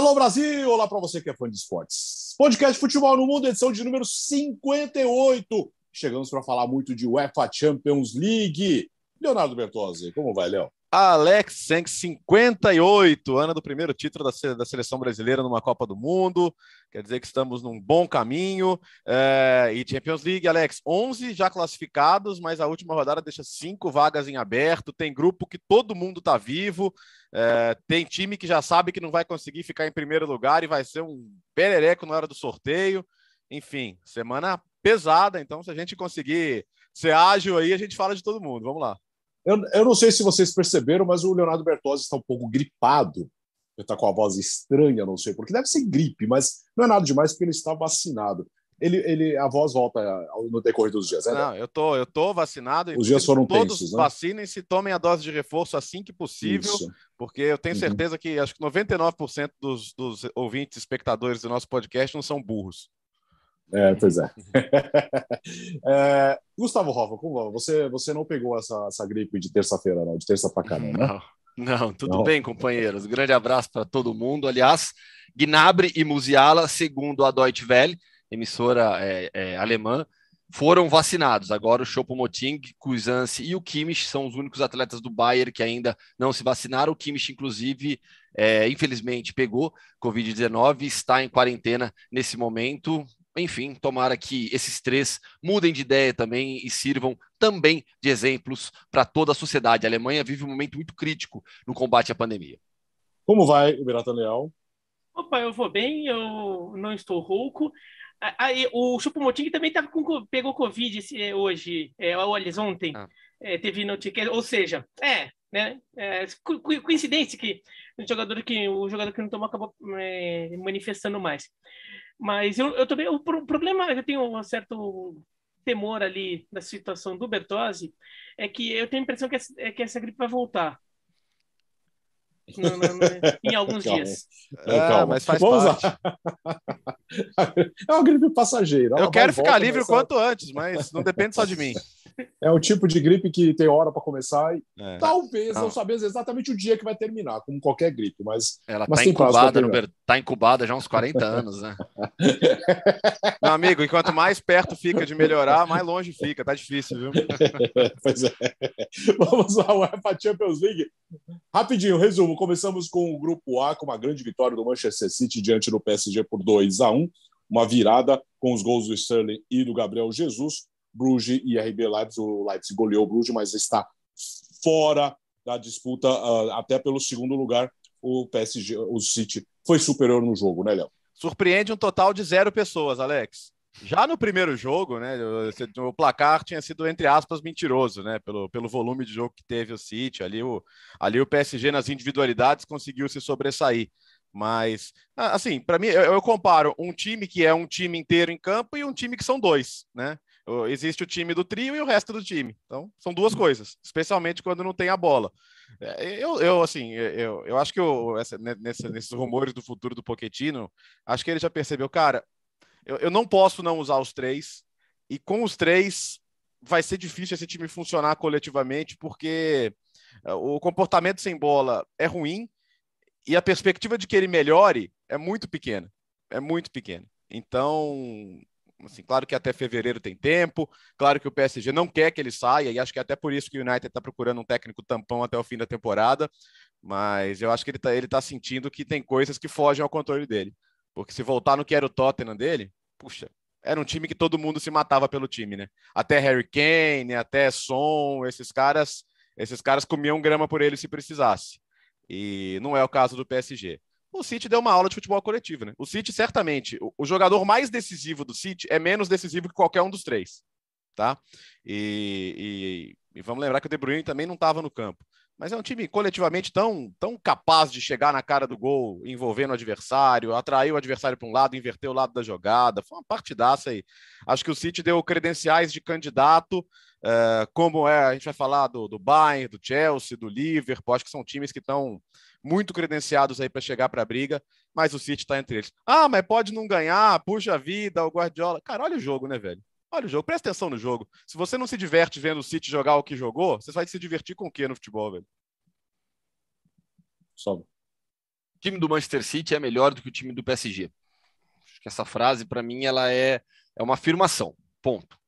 Alô Brasil, olá para você que é fã de esportes. Podcast Futebol no Mundo, edição de número 58. Chegamos para falar muito de UEFA Champions League. Leonardo Bertozzi, como vai, Léo? Alex Senk, 58, ano do primeiro título da, da seleção brasileira numa Copa do Mundo. Quer dizer que estamos num bom caminho. É, e Champions League, Alex, 11 já classificados, mas a última rodada deixa cinco vagas em aberto. Tem grupo que todo mundo está vivo. É, tem time que já sabe que não vai conseguir ficar em primeiro lugar e vai ser um perereco na hora do sorteio. Enfim, semana pesada. Então, se a gente conseguir ser ágil aí, a gente fala de todo mundo. Vamos lá. Eu, eu não sei se vocês perceberam, mas o Leonardo Bertozzi está um pouco gripado ele está com a voz estranha, não sei porque. Deve ser gripe, mas não é nada demais porque ele está vacinado. Ele, ele, a voz volta ah, no decorrer dos dias, né? Não, eu tô, eu tô vacinado. Os dias foram todos tensos, né? Vacinem-se, tomem a dose de reforço assim que possível, Isso. porque eu tenho uhum. certeza uhum. que acho que 99% dos, dos ouvintes, espectadores do nosso podcast não são burros. É, pois é. é Gustavo como você, você não pegou essa, essa gripe de terça-feira, não? De terça pra cá, né? não? Não. Não, tudo Não. bem, companheiros. Grande abraço para todo mundo. Aliás, Gnabry e Musiala, segundo a Deutsche Welle, emissora é, é, alemã, foram vacinados. Agora o Chopo moting Kuzansi e o Kimmich são os únicos atletas do Bayern que ainda não se vacinaram. O Kimmich, inclusive, é, infelizmente pegou Covid-19 e está em quarentena nesse momento enfim, tomara que esses três mudem de ideia também e sirvam também de exemplos para toda a sociedade. A Alemanha vive um momento muito crítico no combate à pandemia. Como vai, Beratan Leal? Opa, eu vou bem, eu não estou rouco. Aí, o Chupomoting também tava com, pegou Covid esse, eh, hoje, é, eh, olha, ontem. Ah. É, teve notícia, ou seja, é, né? É, co coincidência que o jogador que o jogador que não tomou acabou é, manifestando mais. Mas eu, eu também. O problema, eu tenho um certo temor ali da situação do Bertozzi, é que eu tenho a impressão que essa, é que essa gripe vai voltar. em alguns calma. dias. É, ah, mas faz Vamos parte. Lá. É uma gripe passageira. Eu quero ficar livre o quanto antes, mas não depende só de mim. É um tipo de gripe que tem hora para começar e é. talvez não. não sabemos exatamente o dia que vai terminar, como qualquer gripe, mas ela mas tá incubada, no, tá incubada já há uns 40 anos, né? Meu amigo, enquanto mais perto fica de melhorar, mais longe fica, tá difícil, viu? pois é. Vamos à UEFA Champions League. Rapidinho, resumo. Começamos com o grupo A, com uma grande vitória do Manchester City diante do PSG por 2 a 1 uma virada com os gols do Sterling e do Gabriel Jesus. Bruges e RB Leipzig. O Leipzig goleou o Bruges, mas está fora da disputa uh, até pelo segundo lugar. O PSG, o City foi superior no jogo, né, Léo? Surpreende um total de zero pessoas, Alex. Já no primeiro jogo, né, o placar tinha sido, entre aspas, mentiroso, né, pelo, pelo volume de jogo que teve o City. Ali o, ali o PSG, nas individualidades, conseguiu se sobressair. Mas, assim, para mim, eu, eu, comparo um time que é um time inteiro em campo e um time que são dois, né? Existe o time do trio e o resto do time. Então, são duas coisas, especialmente quando não tem a bola. É, eu, eu assim, eu, eu acho que eu, essa, né, nesse, nesses rumores do futuro do Poquetino, acho que ele já percebeu, cara, eu, eu não posso não usar os três, e com os três vai ser difícil esse time funcionar coletivamente, porque é, o comportamento sem bola é ruim e a perspectiva de que ele melhore é muito pequena. É muito pequena. Então, Assim, claro que até fevereiro tem tempo, claro que o PSG não quer que ele saia, e acho que é até por isso que o United está procurando um técnico tampão até o fim da temporada, mas eu acho que ele está ele tá sentindo que tem coisas que fogem ao controle dele. Porque se voltar no que era o Tottenham dele, puxa, era um time que todo mundo se matava pelo time, né? Até Harry Kane, até Son, esses caras, esses caras comiam grama por ele se precisasse. E não é o caso do PSG o City deu uma aula de futebol coletivo, né? O City, certamente, o, o jogador mais decisivo do City é menos decisivo que qualquer um dos três, tá? E, e, e vamos lembrar que o De Bruyne também não estava no campo. Mas é um time coletivamente tão, tão capaz de chegar na cara do gol, envolvendo o adversário, atrair o adversário para um lado, inverter o lado da jogada. Foi uma partidaça aí. Acho que o City deu credenciais de candidato, eh, como é, a gente vai falar do, do Bayern, do Chelsea, do Liverpool. Acho que são times que estão muito credenciados aí para chegar para a briga, mas o City está entre eles. Ah, mas pode não ganhar, puxa vida, o Guardiola. Cara, olha o jogo, né, velho? Olha o jogo, presta atenção no jogo. Se você não se diverte vendo o City jogar o que jogou, você vai se divertir com o que no futebol, velho? Sobe. O time do Manchester City é melhor do que o time do PSG. Acho que essa frase, para mim, ela é, é uma afirmação. Ponto.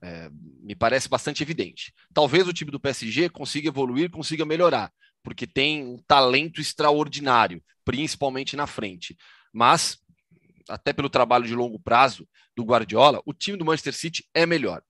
É, me parece bastante evidente. Talvez o time do PSG consiga evoluir, consiga melhorar, porque tem um talento extraordinário, principalmente na frente. Mas, até pelo trabalho de longo prazo, do Guardiola, o time do Manchester City é melhor.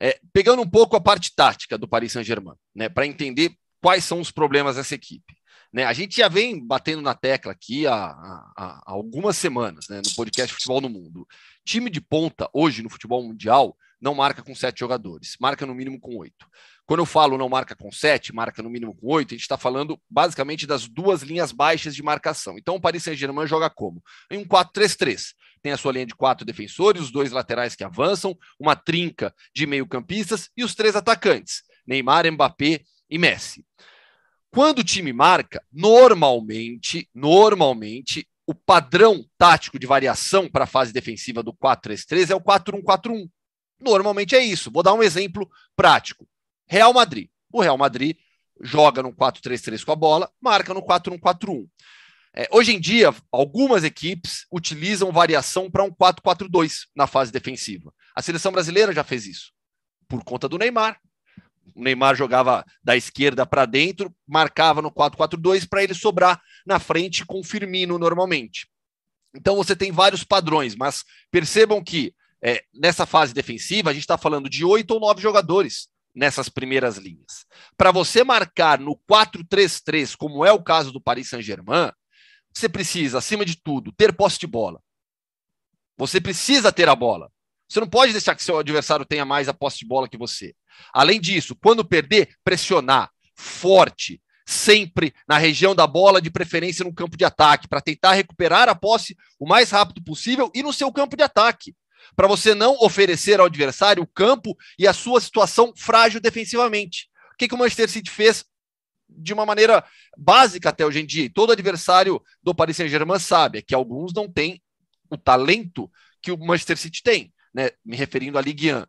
É, pegando um pouco a parte tática do Paris Saint-Germain, né, para entender quais são os problemas dessa equipe. Né, a gente já vem batendo na tecla aqui há, há, há algumas semanas né, no podcast Futebol no Mundo. Time de ponta, hoje no futebol mundial, não marca com sete jogadores, marca no mínimo com oito. Quando eu falo não marca com 7, marca no mínimo com 8, a gente está falando basicamente das duas linhas baixas de marcação. Então o Paris Saint-Germain joga como? Em um 4-3-3. Tem a sua linha de quatro defensores, os dois laterais que avançam, uma trinca de meio-campistas e os três atacantes: Neymar, Mbappé e Messi. Quando o time marca, normalmente, normalmente o padrão tático de variação para a fase defensiva do 4-3-3 é o 4-1-4-1. Normalmente é isso. Vou dar um exemplo prático. Real Madrid. O Real Madrid joga no 4-3-3 com a bola, marca no 4-1-4-1. É, hoje em dia, algumas equipes utilizam variação para um 4-4-2 na fase defensiva. A seleção brasileira já fez isso, por conta do Neymar. O Neymar jogava da esquerda para dentro, marcava no 4-4-2 para ele sobrar na frente com o Firmino normalmente. Então você tem vários padrões, mas percebam que é, nessa fase defensiva a gente está falando de oito ou nove jogadores nessas primeiras linhas. Para você marcar no 4-3-3, como é o caso do Paris Saint-Germain, você precisa, acima de tudo, ter posse de bola. Você precisa ter a bola. Você não pode deixar que seu adversário tenha mais a posse de bola que você. Além disso, quando perder, pressionar forte, sempre na região da bola, de preferência no campo de ataque, para tentar recuperar a posse o mais rápido possível e no seu campo de ataque para você não oferecer ao adversário o campo e a sua situação frágil defensivamente. O que, que o Manchester City fez de uma maneira básica até hoje em dia? E todo adversário do Paris Saint-Germain sabe é que alguns não têm o talento que o Manchester City tem, né? me referindo a Ligue 1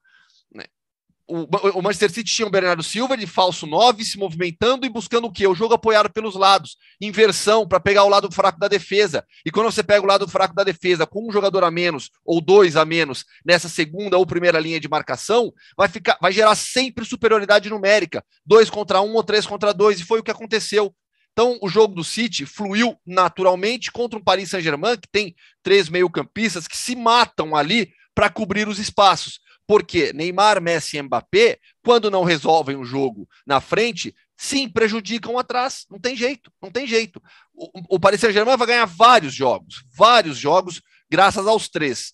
o, Manchester City tinha o Bernardo Silva de falso 9, se movimentando e buscando o quê? O jogo apoiado pelos lados, inversão para pegar o lado fraco da defesa. E quando você pega o lado fraco da defesa com um jogador a menos ou dois a menos nessa segunda ou primeira linha de marcação, vai ficar, vai gerar sempre superioridade numérica, dois contra um ou três contra dois, e foi o que aconteceu. Então, o jogo do City fluiu naturalmente contra um Paris Saint-Germain que tem três meio-campistas que se matam ali para cobrir os espaços. Porque Neymar, Messi e Mbappé, quando não resolvem o jogo na frente, sim, prejudicam atrás. Não tem jeito, não tem jeito. O, o Paris Saint-Germain vai ganhar vários jogos, vários jogos, graças aos três.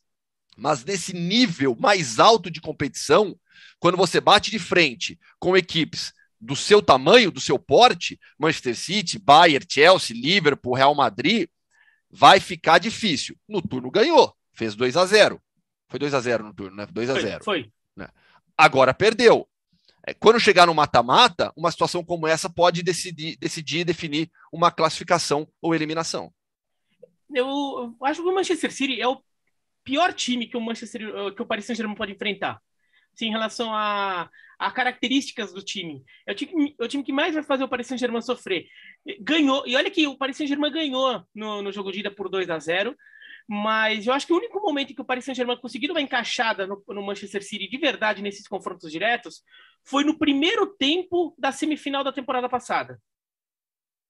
Mas nesse nível mais alto de competição, quando você bate de frente com equipes do seu tamanho, do seu porte, Manchester City, Bayern, Chelsea, Liverpool, Real Madrid, vai ficar difícil. No turno ganhou, fez 2 a 0. Foi 2 a 0 no turno, né? 2 a 0. Foi. Né? Agora perdeu. É, quando chegar no mata-mata, uma situação como essa pode decidir, decidir definir uma classificação ou eliminação. Eu acho que o Manchester City é o pior time que o Manchester, eh, que o Paris Saint-Germain pode enfrentar. sim, em relação a, a características do time. É o time, é o time que mais vai fazer o Paris Saint-Germain sofrer. Ganhou, e olha que o Paris Saint-Germain ganhou no, no jogo de ida por 2 a 0 mas eu acho que o único momento em que o Paris Saint-Germain conseguiu uma encaixada no, no, Manchester City de verdade nesses confrontos diretos foi no primeiro tempo da semifinal da temporada passada.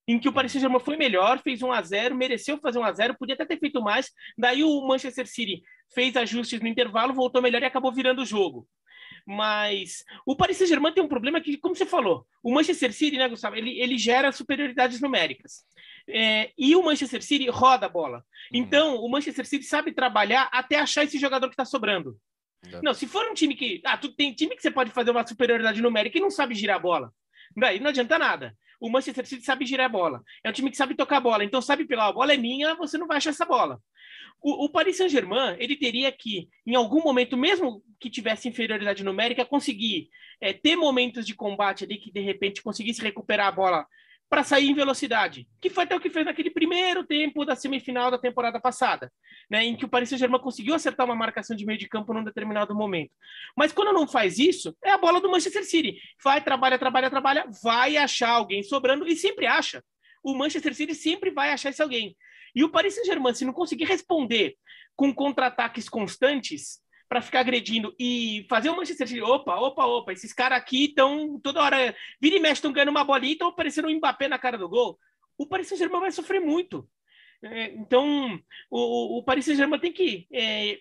Em que o Paris Saint-Germain foi melhor, fez 1 a 0 mereceu fazer 1 a 0 podia até ter feito mais. Daí o Manchester City fez ajustes no intervalo, voltou melhor e acabou virando o jogo. Mas o Paris Saint-Germain tem um problema que, como você falou, o Manchester City, né, Gustavo, ele, ele gera superioridades numéricas. É, e o Manchester City roda a bola. Uhum. Então, o Manchester City sabe trabalhar até achar esse jogador que está sobrando. Uhum. Não, se for um time que. Ah, tu, tem time que você pode fazer uma superioridade numérica e não sabe girar a bola. Daí não adianta nada. O Manchester City sabe girar a bola. É um time que sabe tocar a bola. Então, sabe pegar a bola é minha, você não vai achar essa bola. O, o Paris Saint-Germain, ele teria que, em algum momento, mesmo que tivesse inferioridade numérica, conseguir é, ter momentos de combate ali que, de repente, conseguisse recuperar a bola para sair em velocidade, que foi até o que fez naquele primeiro tempo da semifinal da temporada passada, né, em que o Paris Saint-Germain conseguiu acertar uma marcação de meio de campo num determinado momento. Mas quando não faz isso, é a bola do Manchester City. Vai, trabalha, trabalha, trabalha, vai achar alguém sobrando e sempre acha. O Manchester City sempre vai achar esse alguém. E o Paris Saint-Germain, se não conseguir responder com contra-ataques constantes para ficar agredindo e fazer o Manchester City, opa, opa, opa, esses caras aqui estão toda hora, vira e mexe, estão ganhando uma bolinha e estão aparecendo um Mbappé na cara do gol, o Paris Saint-Germain vai sofrer muito. É, então, o, o Paris Saint-Germain tem que é,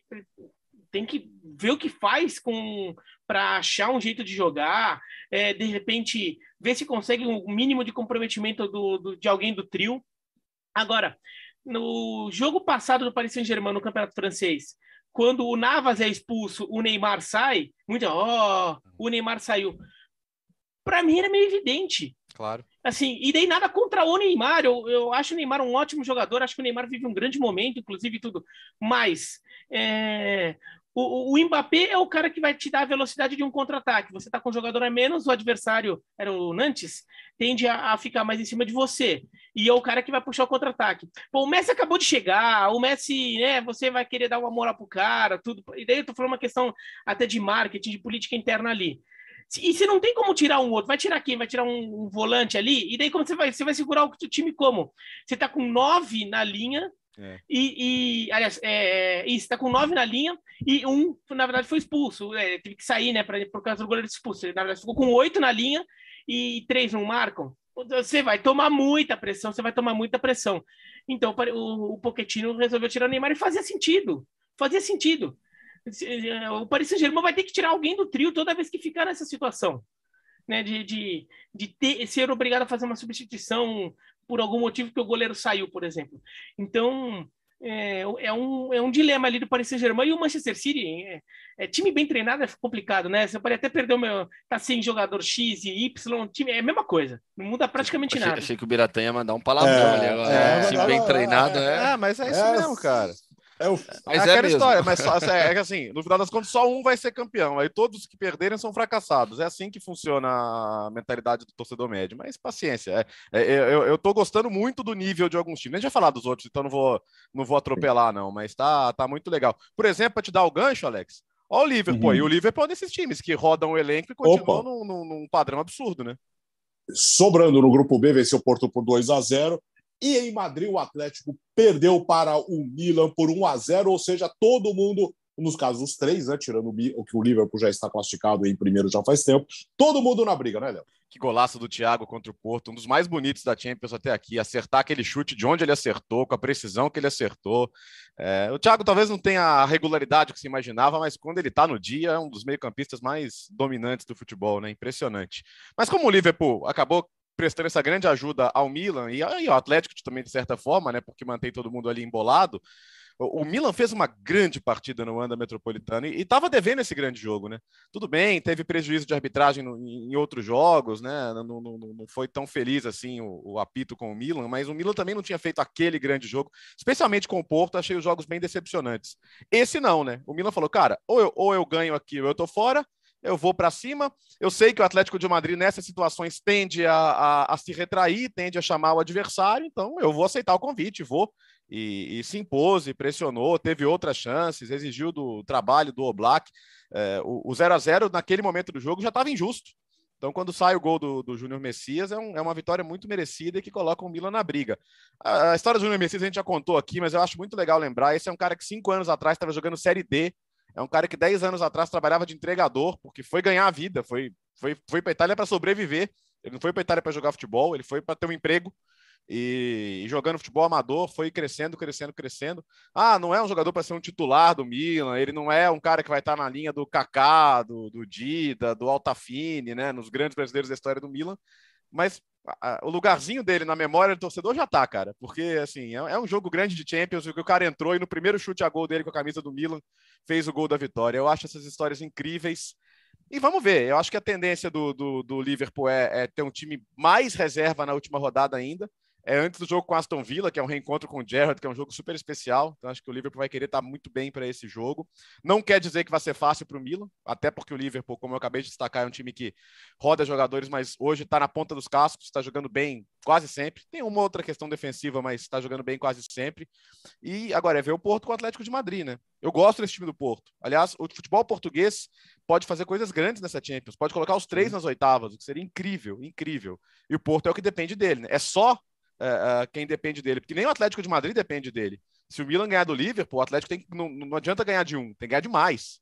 tem que ver o que faz com para achar um jeito de jogar, é, de repente ver se consegue um mínimo de comprometimento do, do, de alguém do trio. Agora, no jogo passado do Paris Saint-Germain no Campeonato Francês, quando o Navas é expulso, o Neymar sai, muito, ó, oh, o Neymar saiu. Para mim era meio evidente. Claro. Assim, e dei nada contra o Neymar. Eu, eu acho o Neymar um ótimo jogador, acho que o Neymar vive um grande momento, inclusive tudo. Mas é, o, o, Mbappé é o cara que vai te dar a velocidade de um contra-ataque. Você está com o jogador a menos, o adversário, era o Nantes, tende a, a, ficar mais em cima de você. E é o cara que vai puxar o contra-ataque. Pô, o Messi acabou de chegar, o Messi, né, você vai querer dar uma moral pro cara, tudo. E daí eu tô falando uma questão até de marketing, de política interna ali. E você não tem como tirar um outro. Vai tirar quem? Vai tirar um, um volante ali? E daí como você vai, você vai segurar o time como? Você está com nove na linha, é. E, e, aliás, é, é tá com nove na linha e um, na verdade, foi expulso. É, teve que sair, né, pra, por causa do goleiro expulso. Ele, na verdade, ficou com oito na linha e três não marcam. Você vai tomar muita pressão, você vai tomar muita pressão. Então, o, o resolveu tirar o Neymar e fazia sentido. Fazia sentido. É, o Paris Saint-Germain vai ter que tirar alguém do trio toda vez que ficar nessa situação. Né, de, de, de ter, ser obrigado a fazer uma substituição por algum motivo que o goleiro saiu, por exemplo. Então, é, é, um, é um dilema ali do Paris Saint-Germain e o Manchester City. É, é, time bem treinado é complicado, né? Você pode até perder o meu. Tá sem jogador X e Y, time, é a mesma coisa. Não muda praticamente achei, nada. Achei que o Biratã ia mandar um palavrão é, ali agora. É, né? time bem treinado, é. É, mas é isso é, mesmo, cara. É, o, é, é aquela é história, mas só, é, é assim, no final das contas, só um vai ser campeão. Aí todos que perderem são fracassados. É assim que funciona a mentalidade do torcedor médio. Mas paciência. É, é eu, eu tô gostando muito do nível de alguns times. A gente falar dos outros, então não vou, não vou atropelar, não. Mas tá, tá muito legal. Por exemplo, para te dar o gancho, Alex, olha o Liverpool. Uhum. E o Liverpool é um desses times que rodam o elenco e continuam num, num, num padrão absurdo, né? Sobrando no grupo B, venceu o Porto por 2 a 0 e em Madrid, o Atlético perdeu para o Milan por 1 a 0 ou seja, todo mundo, nos casos os três, né, tirando o que o Liverpool já está classificado em primeiro já faz tempo, todo mundo na briga, né, Léo? Que golaço do Thiago contra o Porto, um dos mais bonitos da Champions até aqui. Acertar aquele chute de onde ele acertou, com a precisão que ele acertou. É, o Thiago talvez não tenha a regularidade que se imaginava, mas quando ele está no dia, é um dos meio-campistas mais dominantes do futebol, né? Impressionante. Mas como o Liverpool acabou prestando essa grande ajuda ao Milan e, ao Atlético também, de certa forma, né? Porque mantém todo mundo ali embolado. O Milan fez uma grande partida no Anda Metropolitano e estava devendo esse grande jogo, né? Tudo bem, teve prejuízo de arbitragem no, em outros jogos, né? Não, não, não, foi tão feliz assim o, o apito com o Milan, mas o Milan também não tinha feito aquele grande jogo, especialmente com o Porto, achei os jogos bem decepcionantes. Esse não, né? O Milan falou, cara, ou eu, ou eu ganho aqui ou eu tô fora, eu vou para cima. Eu sei que o Atlético de Madrid, nessas situações, tende a, a, a, se retrair, tende a chamar o adversário, então eu vou aceitar o convite, vou. E, e se impôs, e pressionou, teve outras chances, exigiu do trabalho do Oblak. É, o, 0 a 0 naquele momento do jogo já estava injusto. Então, quando sai o gol do, do Júnior Messias, é, um, é, uma vitória muito merecida e que coloca o Milan na briga. A, a história do Júnior Messias a gente já contou aqui, mas eu acho muito legal lembrar. Esse é um cara que cinco anos atrás estava jogando Série D é um cara que 10 anos atrás trabalhava de entregador, porque foi ganhar a vida, foi, foi, foi para Itália para sobreviver. Ele não foi para Itália para jogar futebol, ele foi para ter um emprego. E, e, jogando futebol amador, foi crescendo, crescendo, crescendo. Ah, não é um jogador para ser um titular do Milan, ele não é um cara que vai estar tá na linha do Kaká, do, do Dida, do Altafine, né, nos grandes brasileiros da história do Milan, mas o lugarzinho dele na memória do torcedor já tá, cara. Porque, assim, é, é um jogo grande de Champions, o que o cara entrou e no primeiro chute a gol dele com a camisa do Milan fez o gol da vitória. Eu acho essas histórias incríveis. E vamos ver, eu acho que a tendência do, do, do Liverpool é, é ter um time mais reserva na última rodada ainda é antes do jogo com Aston Villa, que é um reencontro com o Gerrard, que é um jogo super especial. Então acho que o Liverpool vai querer estar tá muito bem para esse jogo. Não quer dizer que vai ser fácil para o Milan, até porque o Liverpool, como eu acabei de destacar, é um time que roda jogadores, mas hoje está na ponta dos cascos, está jogando bem quase sempre. Tem uma outra questão defensiva, mas está jogando bem quase sempre. E agora é ver o Porto com o Atlético de Madrid, né? Eu gosto desse time do Porto. Aliás, o futebol português pode fazer coisas grandes nessa Champions. Pode colocar os três nas oitavas, o que seria incrível, incrível. E o Porto é o que depende dele, né? É só uh, quem depende dele, porque nem o Atlético de Madrid depende dele. Se o Milan ganhar do Liverpool, o Atlético tem, não, não adianta ganhar de um, tem que ganhar de mais.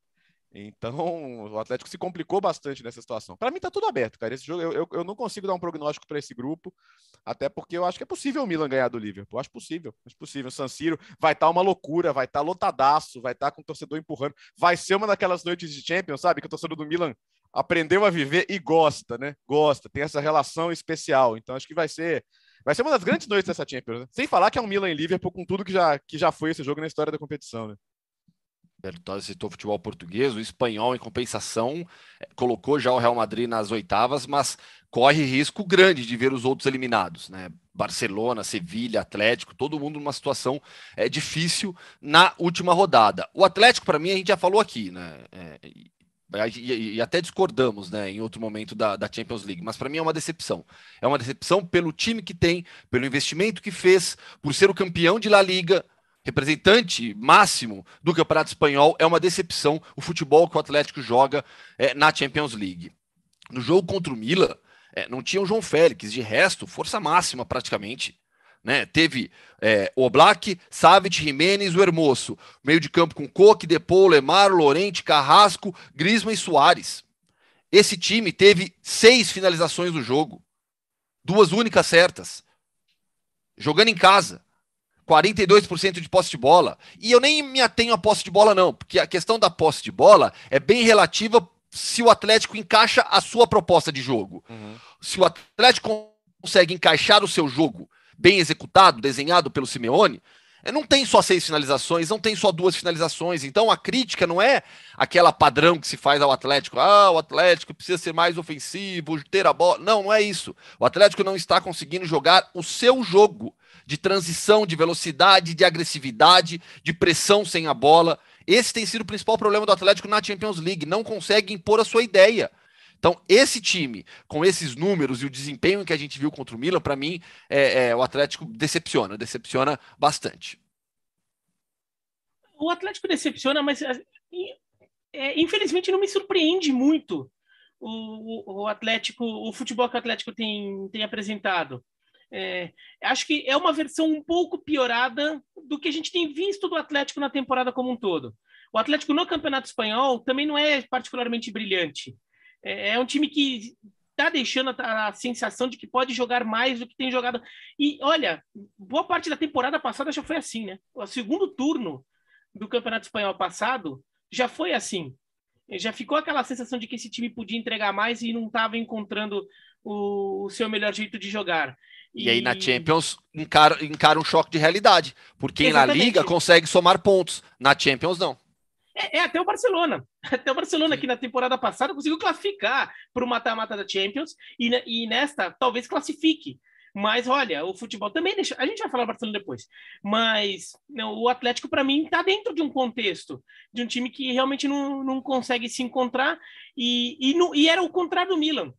Então, o Atlético se complicou bastante nessa situação. Para mim, tá tudo aberto, cara. Esse jogo, eu, eu, eu não consigo dar um prognóstico para esse grupo, até porque eu acho que é possível o Milan ganhar do Liverpool. Acho possível, acho possível. O San Siro vai estar tá uma loucura, vai estar tá lotadaço, vai estar tá com o torcedor empurrando. Vai ser uma daquelas noites de Champions, sabe? Que o torcedor do Milan aprendeu a viver e gosta, né? Gosta, tem essa relação especial. Então, acho que vai ser Vai ser uma das grandes noites dessa Champions, né? Sem falar que é um Milan e Liverpool com tudo que já, que já foi esse jogo na história da competição, né? Bertozzi citou futebol português, o espanhol, em compensação, é, colocou já o Real Madrid nas oitavas, mas corre risco grande de ver os outros eliminados, né? Barcelona, Sevilha, Atlético, todo mundo numa situação é, difícil na última rodada. O Atlético, para mim, a gente já falou aqui, né? É, e, e até discordamos né, em outro momento da, da Champions League, mas para mim é uma decepção. É uma decepção pelo time que tem, pelo investimento que fez, por ser o campeão de La Liga, representante máximo do Campeonato Espanhol, é uma decepção o futebol que o Atlético joga é, na Champions League. No jogo contra o Mila, é, não tinha o João Félix, de resto, força máxima praticamente. Né? Teve é, Black, Savit, Jimenez, o Hermoso. Meio de campo com Coque, Depou, Lemar, Lorente, Carrasco, Grisma e Soares. Esse time teve seis finalizações no jogo. Duas únicas certas. Jogando em casa. 42% de posse de bola. E eu nem me atenho à posse de bola, não, porque a questão da posse de bola é bem relativa se o Atlético encaixa a sua proposta de jogo. Uhum. Se o Atlético consegue encaixar o seu jogo bem executado, desenhado pelo Simeone, é, não tem só seis finalizações, não tem só duas finalizações. Então a crítica não é aquela padrão que se faz ao Atlético. Ah, o Atlético precisa ser mais ofensivo, ter a bola. Não, não é isso. O Atlético não está conseguindo jogar o seu jogo de transição, de velocidade, de agressividade, de pressão sem a bola. Esse tem sido o principal problema do Atlético na Champions League. Não consegue impor a sua ideia. Então, esse time, com esses números e o desempenho que a gente viu contra o Milan, para mim, é, é, o Atlético decepciona, decepciona bastante. O Atlético decepciona, mas assim, é, infelizmente não me surpreende muito o, o, Atlético, o futebol que o Atlético tem, tem apresentado. É, acho que é uma versão um pouco piorada do que a gente tem visto do Atlético na temporada como um todo. O Atlético no Campeonato Espanhol também não é particularmente brilhante. É, é um time que está deixando a, a, sensação de que pode jogar mais do que tem jogado. E olha, boa parte da temporada passada já foi assim, né? O segundo turno do Campeonato Espanhol passado já foi assim. Já ficou aquela sensação de que esse time podia entregar mais e não estava encontrando o, o seu melhor jeito de jogar. E, e aí na Champions encara, encara um choque de realidade, porque Exatamente. na Liga consegue somar pontos, na Champions não. É, é, até o Barcelona. Até o Barcelona, que na temporada passada conseguiu classificar para o mata-mata da Champions e, e nesta talvez classifique. Mas olha, o futebol também deixa. A gente vai falar do Barcelona depois. Mas não, né, o Atlético, para mim, está dentro de um contexto de um time que realmente não, não consegue se encontrar. E, e, e era o contrário do Milan.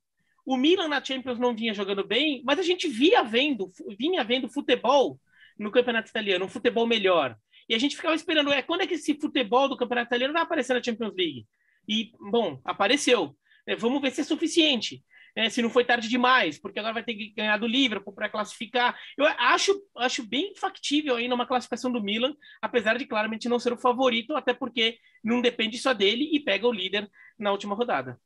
O Milan na Champions não vinha jogando bem, mas a gente via vendo, vinha vendo futebol no campeonato italiano, um futebol melhor. E a gente ficava esperando, é, quando é que esse futebol do Campeonato Italiano vai aparecer na Champions League? E, bom, apareceu. É, vamos ver se é suficiente. É, se não foi tarde demais, porque agora vai ter que ganhar do Liverpool para classificar. Eu acho, acho bem factível ainda uma classificação do Milan, apesar de claramente não ser o favorito, até porque não depende só dele e pega o líder na última rodada.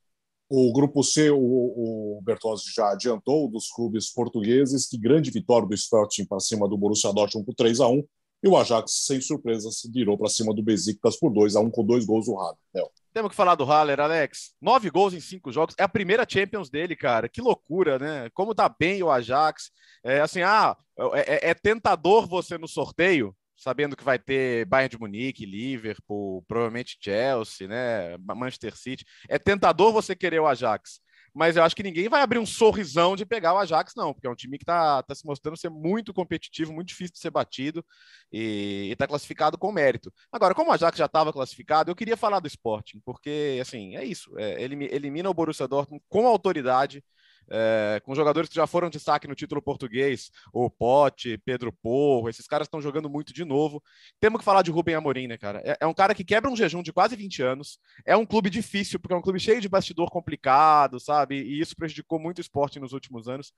O grupo C, o, o Bertozzi já adiantou, dos clubes portugueses, que grande vitória do Sporting para cima do Borussia Dortmund por 3 a 1 e o Ajax, sem surpresa, se virou para cima do Besiktas por 2 a 1 um, com dois gols do Haller. Né? Temos que falar do Haller, Alex. Nove gols em cinco jogos. É a primeira Champions dele, cara. Que loucura, né? Como tá bem o Ajax. É assim, ah, é, é, é tentador você no sorteio, sabendo que vai ter Bayern de Munique, Liverpool, provavelmente Chelsea, né? Manchester City. É tentador você querer o Ajax mas eu acho que ninguém vai abrir um sorrisão de pegar o Ajax, não, porque é um time que está tá se mostrando ser muito competitivo, muito difícil de ser batido e está classificado com mérito. Agora, como o Ajax já estava classificado, eu queria falar do Sporting, porque, assim, é isso, é, elimina o Borussia Dortmund com autoridade, é, com jogadores que já foram destaque no título português, o Pote, Pedro Porro, esses caras estão jogando muito de novo. Temos que falar de Rubem Amorim, né, cara? É, é, um cara que quebra um jejum de quase 20 anos, é um clube difícil, porque é um clube cheio de bastidor complicado, sabe? E isso prejudicou muito o esporte nos últimos anos.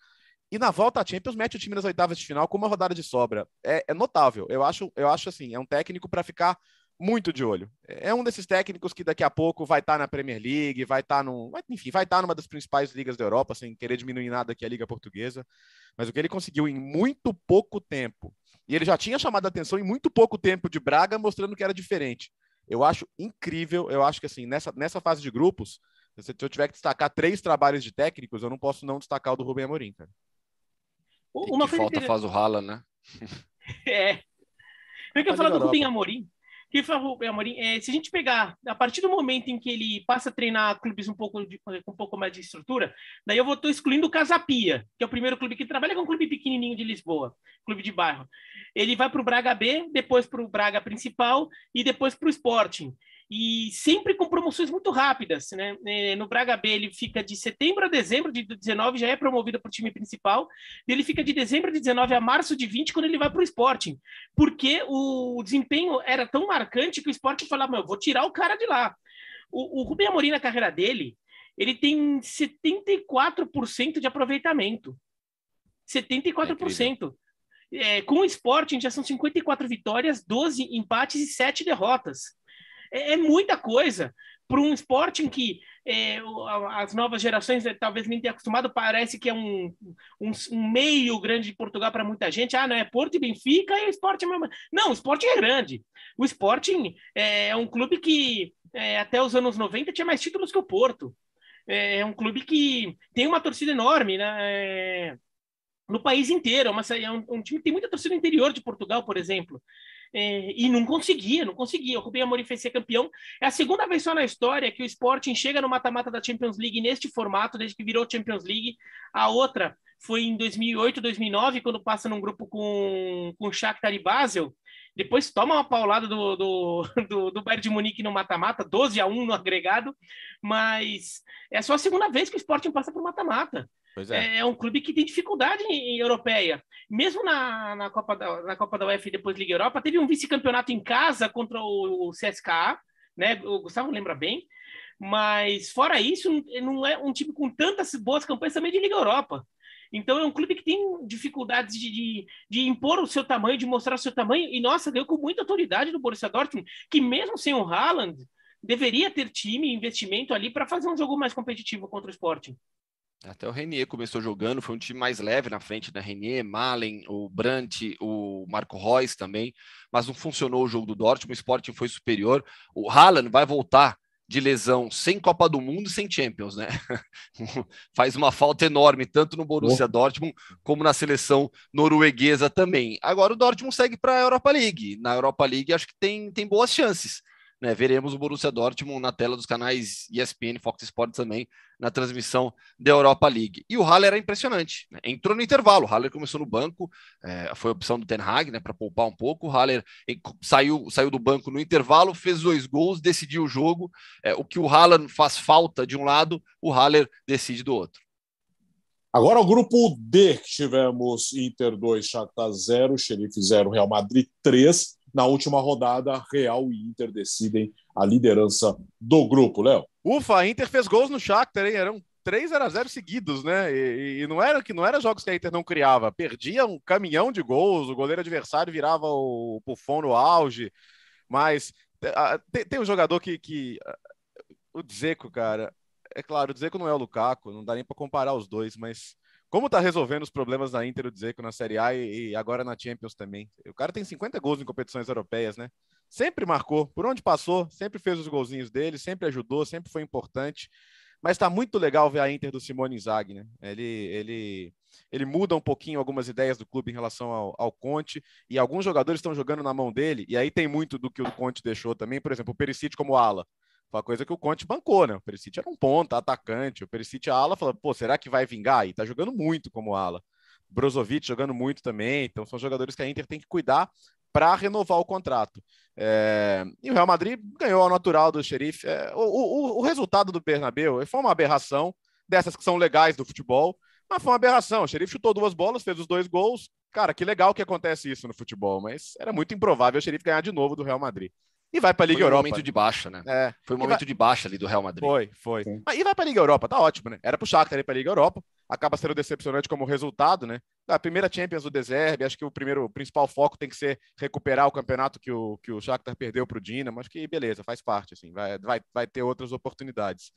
E na volta à Champions, mete o time nas oitavas de final com uma rodada de sobra. É, é notável. Eu acho, eu acho assim, é um técnico para ficar muito de olho. É um desses técnicos que daqui a pouco vai estar tá na Premier League, vai estar tá enfim, vai estar tá numa das principais ligas da Europa, sem querer diminuir nada aqui a liga portuguesa. Mas o que ele conseguiu em muito pouco tempo, e ele já tinha chamado a atenção em muito pouco tempo de Braga, mostrando que era diferente. Eu acho incrível, eu acho que assim, nessa, nessa fase de grupos, se eu tiver que destacar três trabalhos de técnicos, eu não posso não destacar o do Rubem Amorim, cara. Uma e que falta faz o rala, né? É. Eu queria falar do Rubem Amorim, que foi o Amorim. É, se a gente pegar, a partir do momento em que ele passa a treinar clubes um pouco de, com um pouco mais de estrutura, daí eu vou tô excluindo o Casapia, que é o primeiro clube que trabalha com um clube pequenininho de Lisboa, clube de bairro. Ele vai para o Braga B, depois para o Braga principal e depois para o Sporting e sempre com promoções muito rápidas. Né? É, no Braga B, ele fica de setembro a dezembro de 19, já é promovido para o time principal, e ele fica de dezembro de 19 a março de 20, quando ele vai para o Sporting, porque o desempenho era tão marcante que o Sporting falava, vou tirar o cara de lá. O, o Rubem Amorim, na carreira dele, ele tem 74% de aproveitamento. 74%. É é, com o Sporting já são 54 vitórias, 12 empates e 7 derrotas. É, é muita coisa para um esporte em que é, as novas gerações é, talvez nem tenham acostumado, parece que é um, um, um meio grande de Portugal para muita gente. Ah, não, é Porto e Benfica e esporte é mesmo. Não, o esporte é grande. O Sporting é, é um clube que é, até os anos 90 tinha mais títulos que o Porto. É, é, um clube que tem uma torcida enorme, né? no país inteiro. É, uma, é um, um, time que tem muita torcida no interior de Portugal, por exemplo é, e não conseguia, não conseguia. O a Amorim fez ser campeão. É a segunda vez só na história que o Sporting chega no mata-mata da Champions League neste formato, desde que virou Champions League. A outra foi em 2008, 2009, quando passa num grupo com, com Shakhtar e Basel. Depois toma uma paulada do, do, do, do Bayern de Munique no mata-mata, 12 a 1 no agregado. Mas é só a segunda vez que o Sporting passa por mata-mata. É. é. é. um clube que tem dificuldade em, em europeia. Mesmo na, na, Copa da, na Copa da UEFA e depois Liga Europa, teve um vice-campeonato em casa contra o, o CSKA, né? O Gustavo lembra bem. Mas fora isso, não é um time com tantas boas campanhas também de Liga Europa. Então é um clube que tem dificuldades de, de, de, impor o seu tamanho, de mostrar o seu tamanho. E nossa, ganhou com muita autoridade do Borussia Dortmund, que mesmo sem o Haaland, deveria ter time, investimento ali para fazer um jogo mais competitivo contra o Sporting. Até o Renier começou jogando, foi um time mais leve na frente, né? Renier, Malen, o Brandt, o Marco Reus também, mas não funcionou o jogo do Dortmund, o Sporting foi superior. O Haaland vai voltar de lesão sem Copa do Mundo e sem Champions, né? Faz uma falta enorme, tanto no Borussia Dortmund como na seleção norueguesa também. Agora o Dortmund segue para a Europa League. Na Europa League acho que tem, tem boas chances né, veremos o Borussia Dortmund na tela dos canais ESPN, Fox Sports também, na transmissão da Europa League. E o Haller era é impressionante, né? entrou no intervalo, o Haller começou no banco, é, foi a opção do Ten Hag né, para poupar um pouco, o Haller saiu, saiu do banco no intervalo, fez dois gols, decidiu o jogo, é, o que o Haller faz falta de um lado, o Haller decide do outro. Agora o grupo D, que tivemos Inter 2, chata 0, Xerife 0, Real Madrid 3, na última rodada, Real e Inter decidem a liderança do grupo, Léo. Ufa, a Inter fez gols no Shakhtar, hein? Eram 3 a 0 seguidos, né? E, e, não era que não era jogos que a Inter não criava, perdia um caminhão de gols, o goleiro adversário virava o Buffon no auge. Mas a, tem, tem, um jogador que, que o Dzeko, cara, é claro, o Dzeko não é o Lukaku, não dá nem para comparar os dois, mas como tá resolvendo os problemas da Inter, o Dzeko na Série A e, e agora na Champions também. O cara tem 50 gols em competições europeias, né? Sempre marcou, por onde passou, sempre fez os golzinhos dele, sempre ajudou, sempre foi importante. Mas tá muito legal ver a Inter do Simone Inzaghi, né? Ele, ele, ele muda um pouquinho algumas ideias do clube em relação ao, ao Conte e alguns jogadores estão jogando na mão dele e aí tem muito do que o Conte deixou também, por exemplo, o Perisic como ala. Foi uma coisa que o Conte bancou, né? O Perisic era um ponta, atacante. O Perisic, a ala, falou, pô, será que vai vingar? E tá jogando muito como ala. Brozovic jogando muito também. Então são jogadores que a Inter tem que cuidar para renovar o contrato. É... E o Real Madrid ganhou ao natural do xerife. Eh, é... O, o, o, resultado do Bernabeu foi uma aberração, dessas que são legais do futebol, mas foi uma aberração. O xerife chutou duas bolas, fez os dois gols. Cara, que legal que acontece isso no futebol, mas era muito improvável o xerife ganhar de novo do Real Madrid e vai para a Liga foi Europa. Foi um momento de baixa, né? É. Foi um momento vai... de baixa ali do Real Madrid. Foi, foi. Sim. Ah, e vai para a Liga Europa, tá ótimo, né? Era para o Shakhtar ir para a Liga Europa, acaba sendo decepcionante como resultado, né? A primeira Champions do Deserve, acho que o primeiro o principal foco tem que ser recuperar o campeonato que o, que o Shakhtar perdeu para o Dinamo, acho que beleza, faz parte, assim, vai, vai, vai ter outras oportunidades.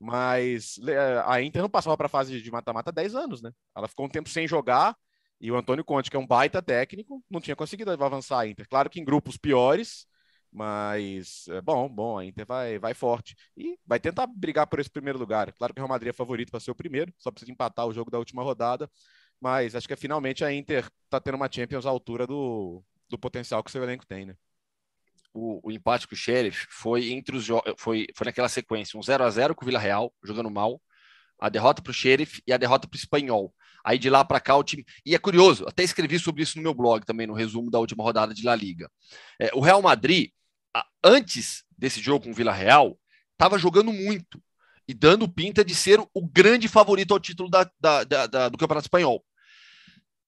Mas a Inter não passava para a fase de mata-mata 10 anos, né? Ela ficou um tempo sem jogar, e o Antônio Conte, que é um baita técnico, não tinha conseguido avançar a Inter. Claro que em grupos piores, mas, eh, bom, bom, a Inter vai, vai forte e vai tentar brigar por esse primeiro lugar. Claro que o Real Madrid é favorito para ser o primeiro, só precisa empatar o jogo da última rodada. Mas acho que é finalmente a Inter está tendo uma Champions à altura do, do potencial que o seu elenco tem, né? O, o empate com o Sheriff foi entre os foi, foi naquela sequência: um 0 a 0 com o Vila Real, jogando mal, a derrota para o Sheriff e a derrota para o Espanhol. Aí de lá para cá o time. E é curioso, até escrevi sobre isso no meu blog também, no resumo da última rodada de La Liga. É, o Real Madrid, antes desse jogo com o Vila Real, estava jogando muito e dando pinta de ser o grande favorito ao título da, da, da, do Campeonato Espanhol.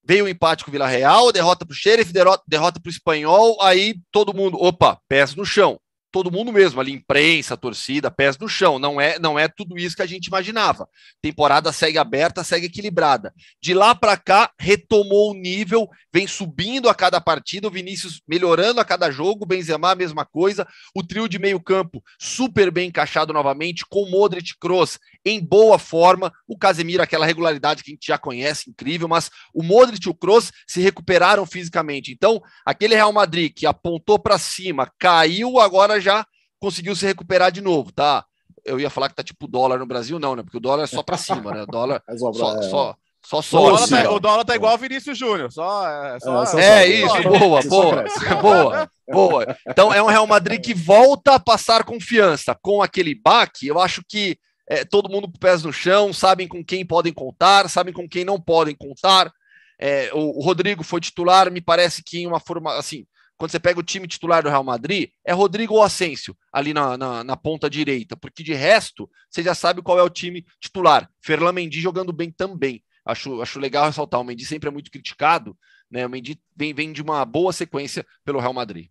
Veio o um empate com o Vila Real, derrota para o Sheriff, derrota, derrota para o Espanhol, aí todo mundo, opa, pés no chão todo mundo mesmo, ali imprensa, torcida, pés no chão. Não é, não é tudo isso que a gente imaginava. Temporada segue aberta, segue equilibrada. De lá para cá retomou o nível, vem subindo a cada partida, o Vinícius melhorando a cada jogo, o Benzema a mesma coisa, o trio de meio-campo super bem encaixado novamente com Modric, Kroos em boa forma, o Casemiro aquela regularidade que a gente já conhece, incrível, mas o Modric e o Kroos se recuperaram fisicamente. Então, aquele Real Madrid que apontou para cima, caiu agora já conseguiu se recuperar de novo, tá? Eu ia falar que tá tipo dólar no Brasil, não, né? Porque o dólar é só para cima, né? O dólar é só, só, só, O dólar, tá, o dólar tá igual o Vinícius Júnior, só... É, só, é, é isso, boa, boa, boa, boa. Então é um Real Madrid que volta a passar confiança com aquele baque, eu acho que é, todo mundo com pés no chão, sabem com quem podem contar, sabem com quem não podem contar. É, o, o, Rodrigo foi titular, me parece que em uma forma assim, quando você pega o time titular do Real Madrid, é Rodrigo ou Asensio ali na, na, na, ponta direita, porque de resto você já sabe qual é o time titular. Ferlan Mendy jogando bem também. Acho, acho legal ressaltar. O Mendy sempre é muito criticado, né? O Mendy vem, vem de uma boa sequência pelo Real Madrid.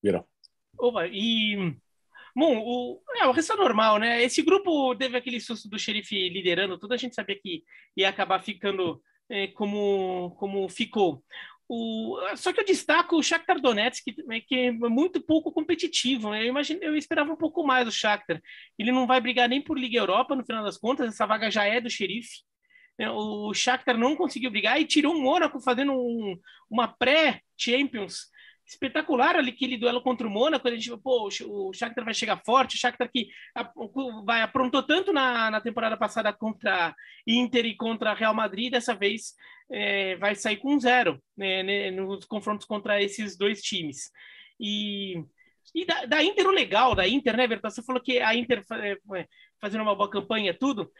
Virão. Opa, e Bom, o, é, o resto é normal, né? Esse grupo teve aquele susto do xerife liderando tudo, a gente sabia que ia acabar ficando é, como, como ficou. O, só que eu destaco o Shakhtar Donetsk, que, né, que é muito pouco competitivo. Né? Eu, imagine, eu esperava um pouco mais o Shakhtar. Ele não vai brigar nem por Liga Europa, no final das contas, essa vaga já é do xerife. Né? O Shakhtar não conseguiu brigar e tirou o Mônaco fazendo um, uma pré-Champions espetacular ali aquele duelo contra o Mônaco, a gente pô, o Shakhtar vai chegar forte, o Shakhtar que vai aprontou tanto na, na temporada passada contra Inter e contra Real Madrid, dessa vez é, vai sair com zero né, né, nos confrontos contra esses dois times. E, e da, da Inter o legal da Inter, né, Bertão? Você falou que a Inter é, fazendo uma boa campanha tudo,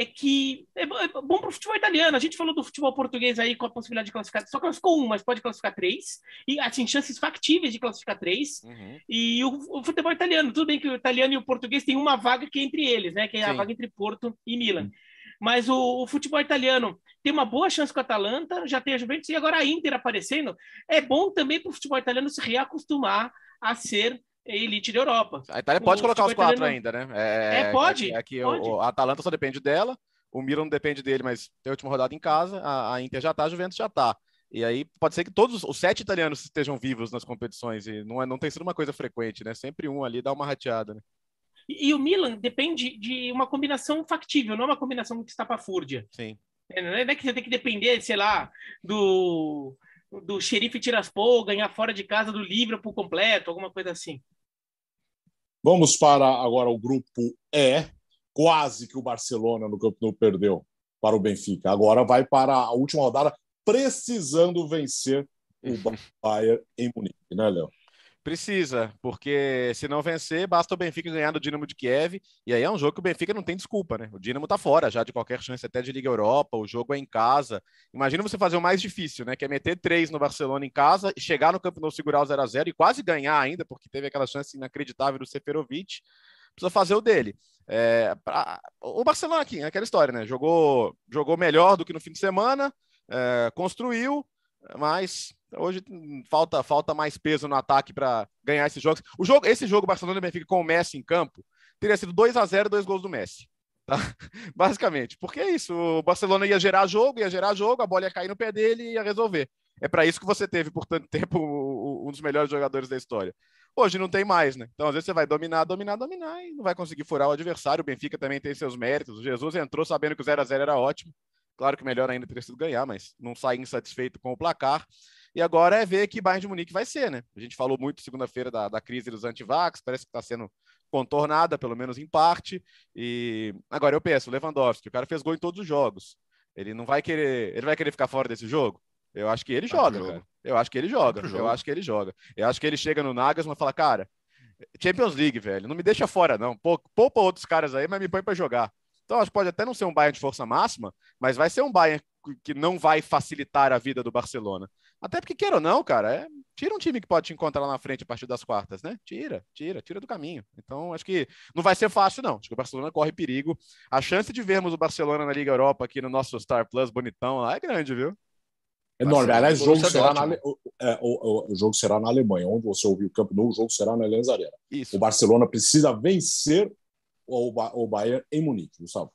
é que é, é bom para o futebol italiano. A gente falou do futebol português aí com a possibilidade de classificar, só classificou um, mas pode classificar três. E assim, chances factíveis de classificar três. Uhum. E o, o, futebol italiano, tudo bem que o italiano e o português tem uma vaga que é entre eles, né? Que é Sim. a vaga entre Porto e Milan. Uhum. Mas o, o, futebol italiano tem uma boa chance com a Atalanta, já tem a Juventus e agora a Inter aparecendo. É bom também para o futebol italiano se reacostumar a ser é elite da Europa. A Itália pode o, colocar os quatro ainda, né? É, é, é, é pode. É, que O, a Atalanta só depende dela, o Milan não depende dele, mas tem a última rodada em casa, a, a Inter já tá, a Juventus já tá. E aí pode ser que todos os sete italianos estejam vivos nas competições, e não, é, não tem sido uma coisa frequente, né? Sempre um ali dá uma rateada, né? E, e o Milan depende de uma combinação factível, não uma combinação que está para fúrdia. Sim. É, não é que você tem que depender, sei lá, do do xerife Tiraspol ganhar fora de casa do livro por completo, alguma coisa assim. Vamos para agora o grupo E. Quase que o Barcelona no Camp Nou perdeu para o Benfica. Agora vai para a última rodada, precisando vencer o Bayern em Munique, né, Léo? Precisa, porque se não vencer, basta o Benfica ganhar do Dinamo de Kiev, e aí é um jogo que o Benfica não tem desculpa, né? O Dinamo tá fora já de qualquer chance até de Liga Europa, o jogo é em casa. Imagina você fazer o mais difícil, né? Que é meter três no Barcelona em casa, chegar no campeonato Nou, segurar o 0 a 0 e quase ganhar ainda, porque teve aquela chance inacreditável do Seferovic. Precisa fazer o dele. É, pra... O Barcelona aqui, é aquela história, né? Jogou, jogou melhor do que no fim de semana, é, construiu, mas Hoje hum, falta falta mais peso no ataque para ganhar esses jogos. O jogo, esse jogo Barcelona e Benfica com o Messi em campo teria sido 2 a 0, dois gols do Messi. Tá? Basicamente, porque é isso, o Barcelona ia gerar jogo, ia gerar jogo, a bola ia cair no pé dele e ia resolver. É para isso que você teve por tanto tempo um dos melhores jogadores da história. Hoje não tem mais, né? Então às vezes você vai dominar, dominar, dominar e não vai conseguir furar o adversário. O Benfica também tem seus méritos. O Jesus entrou sabendo que o 0 a 0 era ótimo. Claro que melhor ainda teria sido ganhar, mas não sai insatisfeito com o placar. E agora é ver que Bayern de Munique vai ser, né? A gente falou muito segunda-feira da, da crise dos antivax, parece que está sendo contornada, pelo menos em parte. E agora eu penso, Lewandowski, o cara fez gol em todos os jogos. Ele não vai querer, ele vai querer ficar fora desse jogo? Eu acho que ele vai joga, cara. Eu acho que ele joga. Eu acho que ele joga. Eu acho que ele chega no Nagas e fala, cara, Champions League, velho, não me deixa fora não. Poupa outros caras aí, mas me põe para jogar. Então acho que pode até não ser um Bayern de força máxima, mas vai ser um Bayern que não vai facilitar a vida do Barcelona. Até porque, queira ou não, cara, é... tira um time que pode te encontrar lá na frente a partir das quartas, né? Tira, tira, tira do caminho. Então, acho que não vai ser fácil, não. Acho que o Barcelona corre perigo. A chance de vermos o Barcelona na Liga Europa aqui no nosso Star Plus bonitão lá é grande, viu? Enorme. Aliás, o jogo, é será na, é, o, o, o, jogo será na Alemanha. Onde você ouviu o campo. Nou, o jogo será na Allianz Arena. Isso. O Barcelona precisa vencer o, o Bayern em Munique, Gustavo.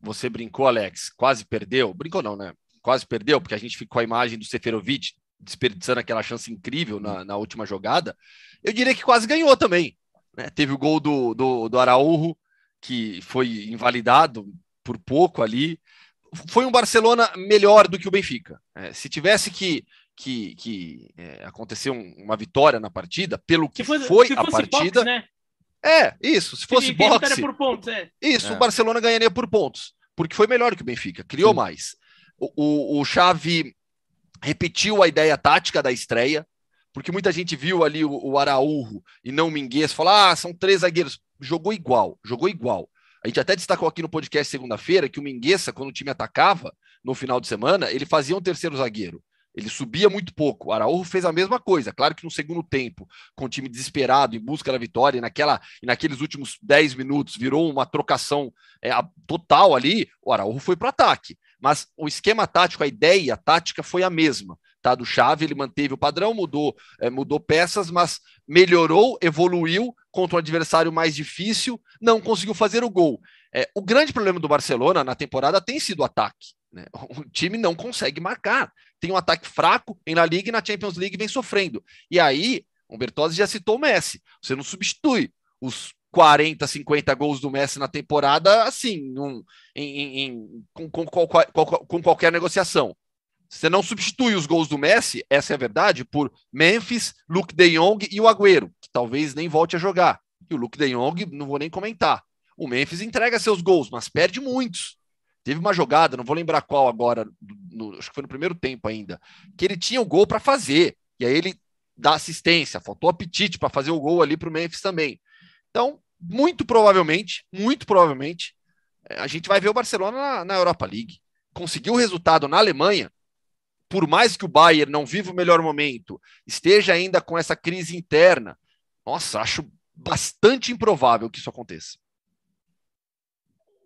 Você brincou, Alex, quase perdeu. Brincou não, né? Quase perdeu, porque a gente ficou com a imagem do Seferovic desperdiçando aquela chance incrível na, na última jogada. Eu diria que quase ganhou também. Né? Teve o gol do, do, do Araújo, que foi invalidado por pouco ali. Foi um Barcelona melhor do que o Benfica. É, se tivesse que que, que é, aconteceu uma vitória na partida, pelo que, que fosse, foi a partida. né? É, isso. Se fosse Quem boxe... Por pontos, é. Isso, é. o Barcelona ganharia por pontos, porque foi melhor que o Benfica, criou Sim. mais. O, o, o Xavi repetiu a ideia tática da estreia, porque muita gente viu ali o, o Araújo e não o Minguês falar, ah, são três zagueiros. Jogou igual, jogou igual. A gente até destacou aqui no podcast segunda-feira que o Mingueça, quando o time atacava no final de semana, ele fazia um terceiro zagueiro. Ele subia muito pouco. O Araújo fez a mesma coisa. Claro que no segundo tempo, com o time desesperado em busca da vitória, e, naquela, e naqueles últimos 10 minutos virou uma trocação é, total ali, o Araújo foi para o ataque. Mas o esquema tático, a ideia a tática foi a mesma. Tá, do Chave, ele manteve o padrão, mudou, é, mudou peças, mas melhorou, evoluiu contra um adversário mais difícil, não conseguiu fazer o gol. É, o grande problema do Barcelona na temporada tem sido o ataque. Né? O time não consegue marcar tem um ataque fraco em La Liga e na Champions League vem sofrendo. E aí, o Bertozzi já citou o Messi. Você não substitui os 40, 50 gols do Messi na temporada assim, em, em, com, com, com, com qualquer negociação. Você não substitui os gols do Messi, essa é a verdade, por Memphis, Luke de Jong e o Agüero, que talvez nem volte a jogar. E o Luke de Jong, não vou nem comentar. O Memphis entrega seus gols, mas perde muitos. Teve uma jogada, não vou lembrar qual agora, no, acho que foi no primeiro tempo ainda, que ele tinha o gol para fazer, e aí ele dá assistência, faltou apetite para fazer o gol ali para o Memphis também. Então, muito provavelmente, muito provavelmente, é, a gente vai ver o Barcelona na, na Europa League. Conseguiu o resultado na Alemanha, por mais que o Bayern não viva o melhor momento, esteja ainda com essa crise interna, nossa, acho bastante improvável que isso aconteça.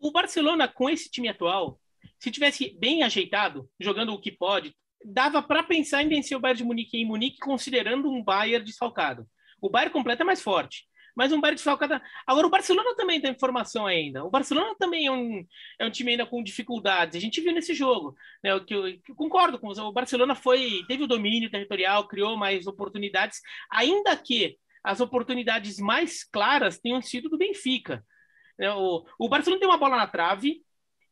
O Barcelona, com esse time atual, se tivesse bem ajeitado, jogando o que pode, dava para pensar em vencer o Bayern de Munique em Munique, considerando um Bayern desfalcado. O Bayern completo é mais forte, mas um Bayern desfalcado. Agora, o Barcelona também tem informação ainda. O Barcelona também é um, é um time ainda com dificuldades. A gente viu nesse jogo, né? Que eu, que eu concordo com o Barcelona foi teve o domínio territorial, criou mais oportunidades, ainda que as oportunidades mais claras tenham sido do Benfica. Né, o, o Barcelona tem uma bola na trave,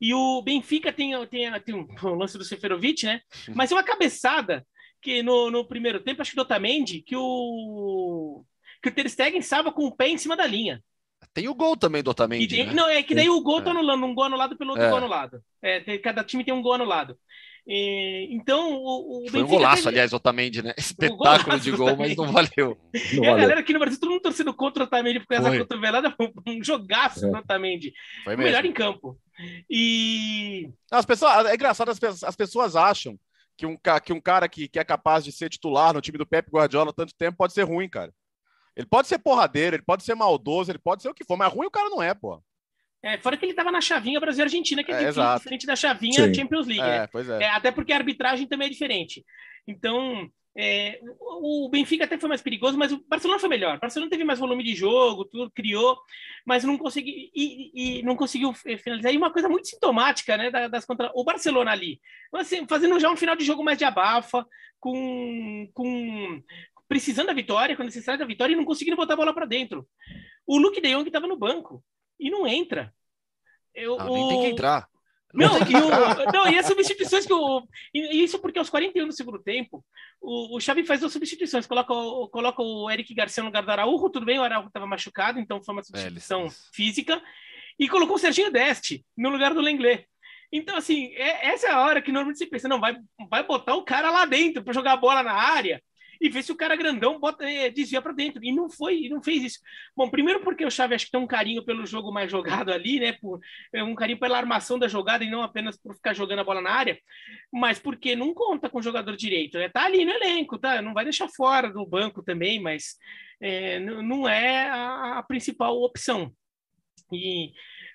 e o Benfica tem, tem, tem um, um lance do Seferovic, né? Mas é uma cabeçada que no, no primeiro tempo, acho que do Otamendi, que o, que o Ter Stegen salva com o pé em cima da linha. Tem o gol também do Otamendi, tem, né? Não, é que daí o gol tá é. tá anulando, um gol anulado pelo outro é. gol anulado. É, tem, cada time tem um gol anulado então, o, o Foi Benfica um golaço, teve... aliás, Otamendi, né? Espetáculo de gol, mas não valeu. Não é, galera aqui no Brasil, todo mundo torcendo contra o Otamendi, porque causa da cotovelada um jogaço é. do Otamendi. Foi mesmo. melhor em campo. E. As pessoas, é engraçado, as, as pessoas acham que um, que um cara que, que é capaz de ser titular no time do Pep Guardiola tanto tempo pode ser ruim, cara. Ele pode ser porradeiro, ele pode ser maldoso, ele pode ser o que for, mas ruim o cara não é, pô. É, fora que ele estava na chavinha Brasil-Argentina, que é, é diferente da chavinha Sim. Champions League. É, né? pois é. é até porque a arbitragem também é diferente. Então, é, o Benfica até foi mais perigoso, mas o Barcelona foi melhor. O Barcelona teve mais volume de jogo, tudo criou, mas não conseguiu e, e não conseguiu finalizar. E uma coisa muito sintomática, né, das contra o Barcelona ali, assim, fazendo já um final de jogo mais de abafa, com, com precisando da vitória, quando necessidade da vitória e não conseguindo botar a bola para dentro. O Luke De Jong estava no banco e não entra. Eu, ah, o... tem que entrar. Não, não, e, o... não, e as substituições que o. E isso porque aos 41 do segundo tempo, o, o Xavi faz duas substituições. Coloca o, coloca o Eric Garcia no lugar do Araújo, tudo bem, o Araújo estava machucado, então foi uma é, substituição é, física. E colocou o Serginho Deste no lugar do Lenglet. Então, assim, é, essa é a hora que normalmente você pensa, não, vai, vai botar o cara lá dentro para jogar a bola na área e ver se o cara grandão bota, é, desvia para dentro. E não foi, não fez isso. Bom, primeiro porque o Chaves acho que tem um carinho pelo jogo mais jogado ali, né? Por, é, um carinho pela armação da jogada e não apenas por ficar jogando a bola na área, mas porque não conta com o jogador direito, né? Tá ali no elenco, tá? Não vai deixar fora do banco também, mas é, não é a, a principal opção. E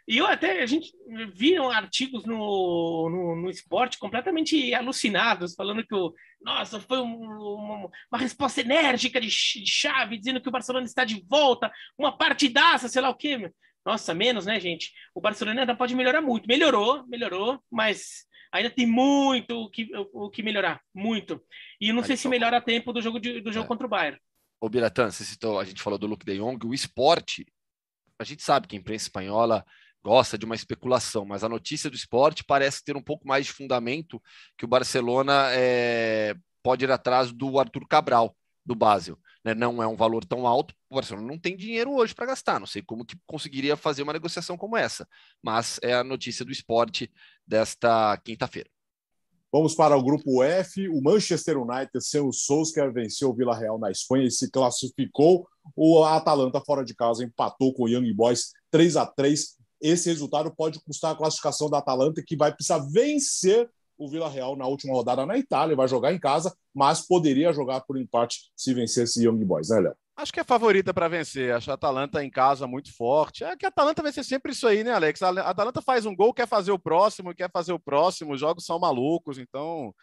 e eu até, a gente viram né, artigos no, no, no, esporte completamente alucinados, falando que o, nossa, foi um, uma, uma, resposta enérgica de chave, dizendo que o Barcelona está de volta, uma partidaça, sei lá o quê. Nossa, menos, né, gente? O Barcelona ainda pode melhorar muito. Melhorou, melhorou, mas ainda tem muito o que, o, o que melhorar, muito. E não sei se melhora a tempo do jogo, de, do jogo é. contra o Bayern. Ô, Biratan, você citou, a gente falou do Luke de Jong, o esporte, a gente sabe que a imprensa espanhola gosta de uma especulação, mas a notícia do esporte parece ter um pouco mais de fundamento que o Barcelona é, pode ir atrás do Arthur Cabral, do Basel. Né? Não é um valor tão alto, o Barcelona não tem dinheiro hoje para gastar, não sei como que conseguiria fazer uma negociação como essa, mas é a notícia do esporte desta quinta-feira. Vamos para o grupo F. O Manchester United, seu Solskjaer, venceu o Vila Real na Espanha e se classificou. O Atalanta, fora de casa, empatou com o Young Boys 3 a 3 esse resultado pode custar a classificação da Atalanta, que vai precisar vencer o Vila Real na última rodada na Itália, vai jogar em casa, mas poderia jogar por empate se vencesse Young Boys, né, Léo? Acho que é favorita para vencer. Acho a Atalanta em casa é muito forte. É que a Atalanta vai ser sempre isso aí, né, Alex? A Atalanta faz um gol, quer fazer o próximo, quer fazer o próximo. Os jogos são malucos, então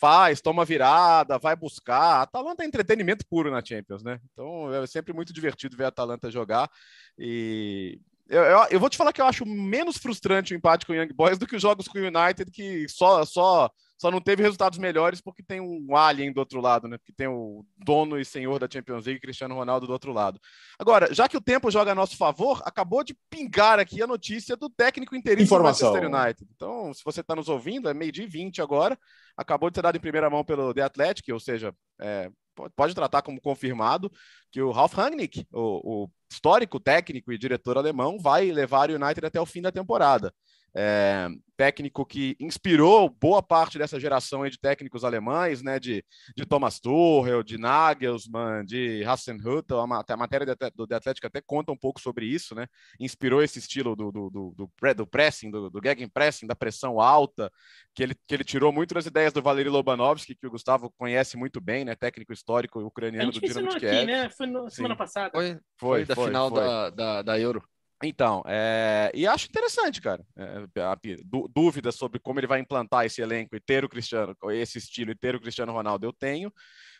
faz, toma virada, vai buscar. A Atalanta é entretenimento puro na Champions, né? Então é sempre muito divertido ver a Atalanta jogar. E eu, eu, eu, vou te falar que eu acho menos frustrante o empate com o Young Boys do que os jogos com o United, que só, só, só não teve resultados melhores porque tem um alien do outro lado, né? Porque tem o dono e senhor da Champions League, Cristiano Ronaldo, do outro lado. Agora, já que o tempo joga a nosso favor, acabou de pingar aqui a notícia do técnico interino do Manchester United. Então, se você está nos ouvindo, é meio-dia e 20 agora. Acabou de ser dado em primeira mão pelo The Athletic, ou seja, é, pode tratar como confirmado que o Ralf Rangnick, o, o, histórico técnico e diretor alemão, vai levar o United até o fim da temporada é, técnico que inspirou boa parte dessa geração de técnicos alemães, né, de, de Thomas Tuchel, de Nagelsmann, de Hassenhutel, a matéria do The Atlético até conta um pouco sobre isso, né, inspirou esse estilo do, do, do, do, do pressing, do, do gegenpressing, da pressão alta, que ele, que ele tirou muito das ideias do Valery Lobanovski, que o Gustavo conhece muito bem, né, técnico histórico é ucraniano do Dinamo de Kiev. Né? Foi no, semana passada. Foi, foi, foi da foi, final foi. Da, da, da Euro. Então, é, e acho interessante, cara. É, dúvidas sobre como ele vai implantar esse elenco e ter o Cristiano, esse estilo e ter o Cristiano Ronaldo, eu tenho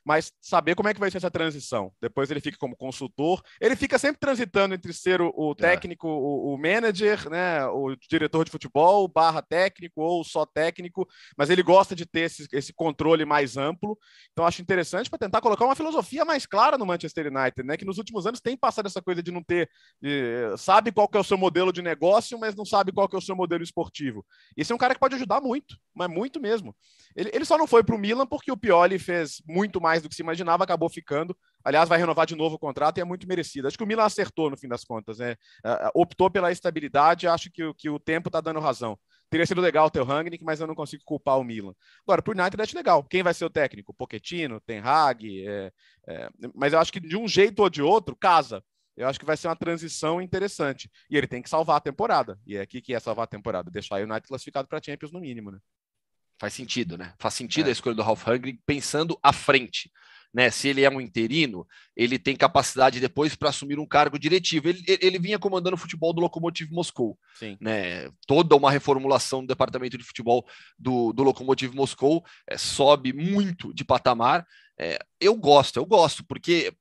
mas saber como é que vai ser essa transição. Depois ele fica como consultor, ele fica sempre transitando entre ser o, o é. técnico, é. o, o, manager, né, o diretor de futebol, barra técnico ou só técnico, mas ele gosta de ter esse, esse controle mais amplo. Então acho interessante para tentar colocar uma filosofia mais clara no Manchester United, né, que nos últimos anos tem passado essa coisa de não ter, de, sabe qual que é o seu modelo de negócio, mas não sabe qual que é o seu modelo esportivo. Esse é um cara que pode ajudar muito, mas muito mesmo. Ele, ele só não foi para o Milan porque o Pioli fez muito mais mais do que se imaginava, acabou ficando. Aliás, vai renovar de novo o contrato e é muito merecido. Acho que o Milan acertou no fim das contas, né? É, é, optou pela estabilidade, acho que, que o tempo está dando razão. Teria sido legal ter o Rangnick, mas eu não consigo culpar o Milan. Agora, para o United, acho legal. Quem vai ser o técnico? Pochettino, Ten Hag? É, é, mas eu acho que de um jeito ou de outro, casa. Eu acho que vai ser uma transição interessante. E ele tem que salvar a temporada. E é aqui que é salvar a temporada. Deixar o United classificado para Champions no mínimo, né? Faz sentido, né? Faz sentido é. a escolha do Ralf Hungry pensando à frente. Né? Se ele é um interino, ele tem capacidade depois para assumir um cargo diretivo. Ele, ele vinha comandando o futebol do Lokomotiv Moscou, Sim. né? Toda uma reformulação do departamento de futebol do, do Lokomotiv Moscou é, sobe muito de patamar. É, eu gosto, eu gosto, porque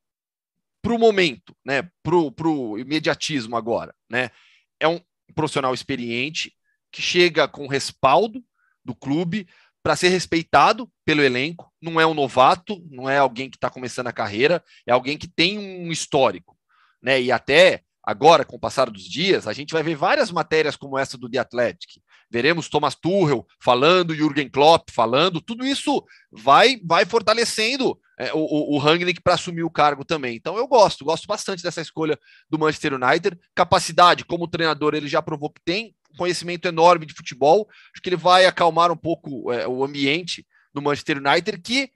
para o momento, né? para o imediatismo agora, né? É um profissional experiente que chega com respaldo do clube para ser respeitado pelo elenco. Não é um novato, não é alguém que está começando a carreira, é alguém que tem um histórico. Né? E até agora, com o passar dos dias, a gente vai ver várias matérias como essa do The Athletic. Veremos Thomas Tuchel falando, Jürgen Klopp falando, tudo isso vai vai fortalecendo é, o, o Rangnick para assumir o cargo também. Então eu gosto, gosto bastante dessa escolha do Manchester United. Capacidade, como treinador, ele já provou que tem, conhecimento enorme de futebol. Acho que ele vai acalmar um pouco é, o ambiente do Manchester United, que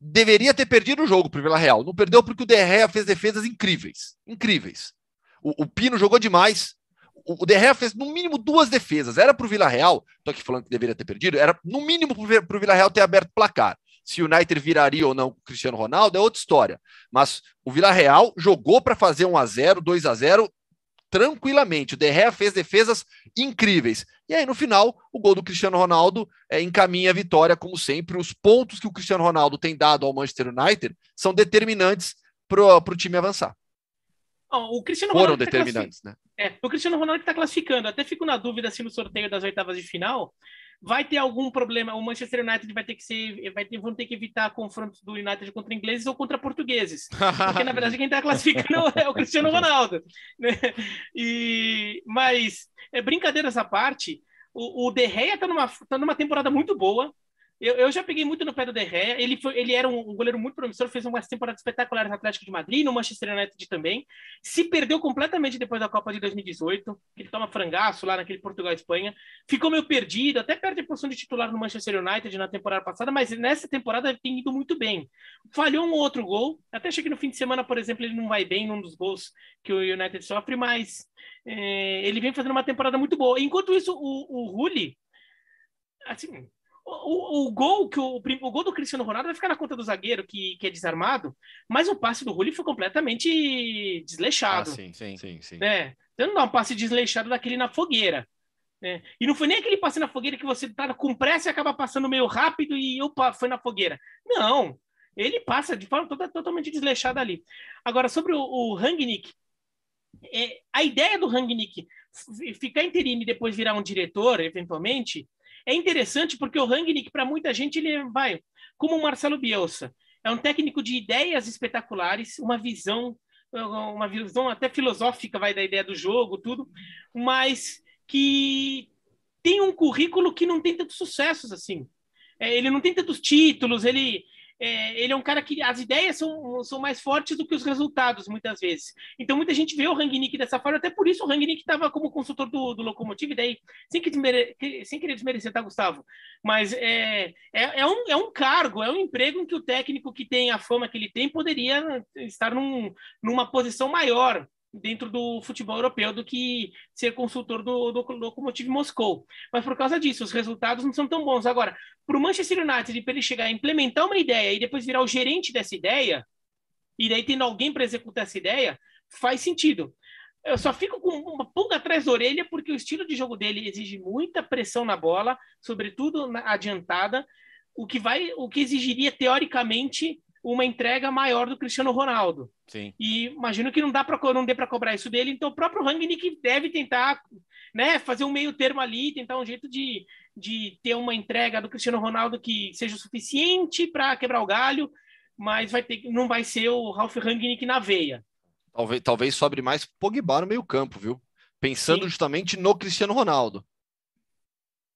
deveria ter perdido o jogo para o Vila Real. Não perdeu porque o Derrea fez defesas incríveis. Incríveis. O, o Pino jogou demais. O, o Derrea fez no mínimo duas defesas. Era para o Vila Real, estou aqui falando que deveria ter perdido, era no mínimo para o Vila Real ter aberto placar. Se o United viraria ou não o Cristiano Ronaldo é outra história. Mas o Vila Real jogou para fazer 1 a 0 2 a 0 tranquilamente. O Derrea fez defesas incríveis. E aí, no final, o gol do Cristiano Ronaldo é, encaminha a vitória, como sempre. Os pontos que o Cristiano Ronaldo tem dado ao Manchester United são determinantes para o time avançar. o Cristiano Foram tá determinantes, tá né? É, o Cristiano Ronaldo que está classificando. Até fico na dúvida se assim, no sorteio das oitavas de final vai ter algum problema. O Manchester United vai ter que ser, vai ter, vão ter que evitar confrontos do United contra ingleses ou contra portugueses, porque na verdade quem está classificando é o Cristiano Ronaldo. Né? E mas é brincadeira essa parte. O, o De Gea está numa, tá numa temporada muito boa. Eu, eu já peguei muito no pé do Derré. Ele, ele era um, goleiro muito promissor, fez umas temporadas espetaculares no Atlético de Madrid, no Manchester United também. Se perdeu completamente depois da Copa de 2018, que ele toma frangaço lá naquele Portugal-Espanha. Ficou meio perdido, até perde a posição de titular no Manchester United na temporada passada, mas nessa temporada tem ido muito bem. Falhou um outro gol. Até achei que no fim de semana, por exemplo, ele não vai bem num dos gols que o United sofre, mas é, ele vem fazendo uma temporada muito boa. Enquanto isso, o, o Rulli, assim, o, o, gol que o, o gol do Cristiano Ronaldo vai ficar na conta do zagueiro que, que é desarmado, mas o passe do Rulli foi completamente desleixado. Ah, sim, sim, sim, sim. Então não dá um passe desleixado daquele na fogueira. Né? E não foi nem aquele passe na fogueira que você tá com pressa e acaba passando meio rápido e opa, foi na fogueira. Não, ele passa de forma toda, totalmente desleixada ali. Agora, sobre o, o Rangnick, é, a ideia do Rangnick ficar interino e depois virar um diretor, eventualmente, é interessante porque o Rangnick, para muita gente, ele é, vai como o Marcelo Bielsa. É um técnico de ideias espetaculares, uma visão, uma visão até filosófica vai da ideia do jogo, tudo, mas que tem um currículo que não tem tantos sucessos assim. É, ele não tem tantos títulos, ele é, ele é um cara que as ideias são, são mais fortes do que os resultados, muitas vezes. Então, muita gente vê o Rangnick dessa forma, até por isso o Rangnick estava como consultor do, do Locomotive, daí, sem, que desmere, sem querer desmerecer, tá, Gustavo? Mas é, é, é, um, é um cargo, é um emprego em que o técnico que tem a fama que ele tem poderia estar num, numa posição maior dentro do futebol europeu do que ser consultor do, do, Lokomotiv Moscou. Mas por causa disso, os resultados não são tão bons. Agora, para o Manchester United, para ele chegar a implementar uma ideia e depois virar o gerente dessa ideia, e daí tendo alguém para executar essa ideia, faz sentido. Eu só fico com uma pulga atrás da orelha porque o estilo de jogo dele exige muita pressão na bola, sobretudo na adiantada, o que vai, o que exigiria teoricamente uma entrega maior do Cristiano Ronaldo. Sim. E imagino que não dá para não dê para cobrar isso dele, então o próprio Rangnick deve tentar, né, fazer um meio termo ali, tentar um jeito de, de ter uma entrega do Cristiano Ronaldo que seja o suficiente para quebrar o galho, mas vai ter não vai ser o Ralf Rangnick na veia. Talvez talvez sobre mais Pogba no meio-campo, viu? Pensando Sim. justamente no Cristiano Ronaldo.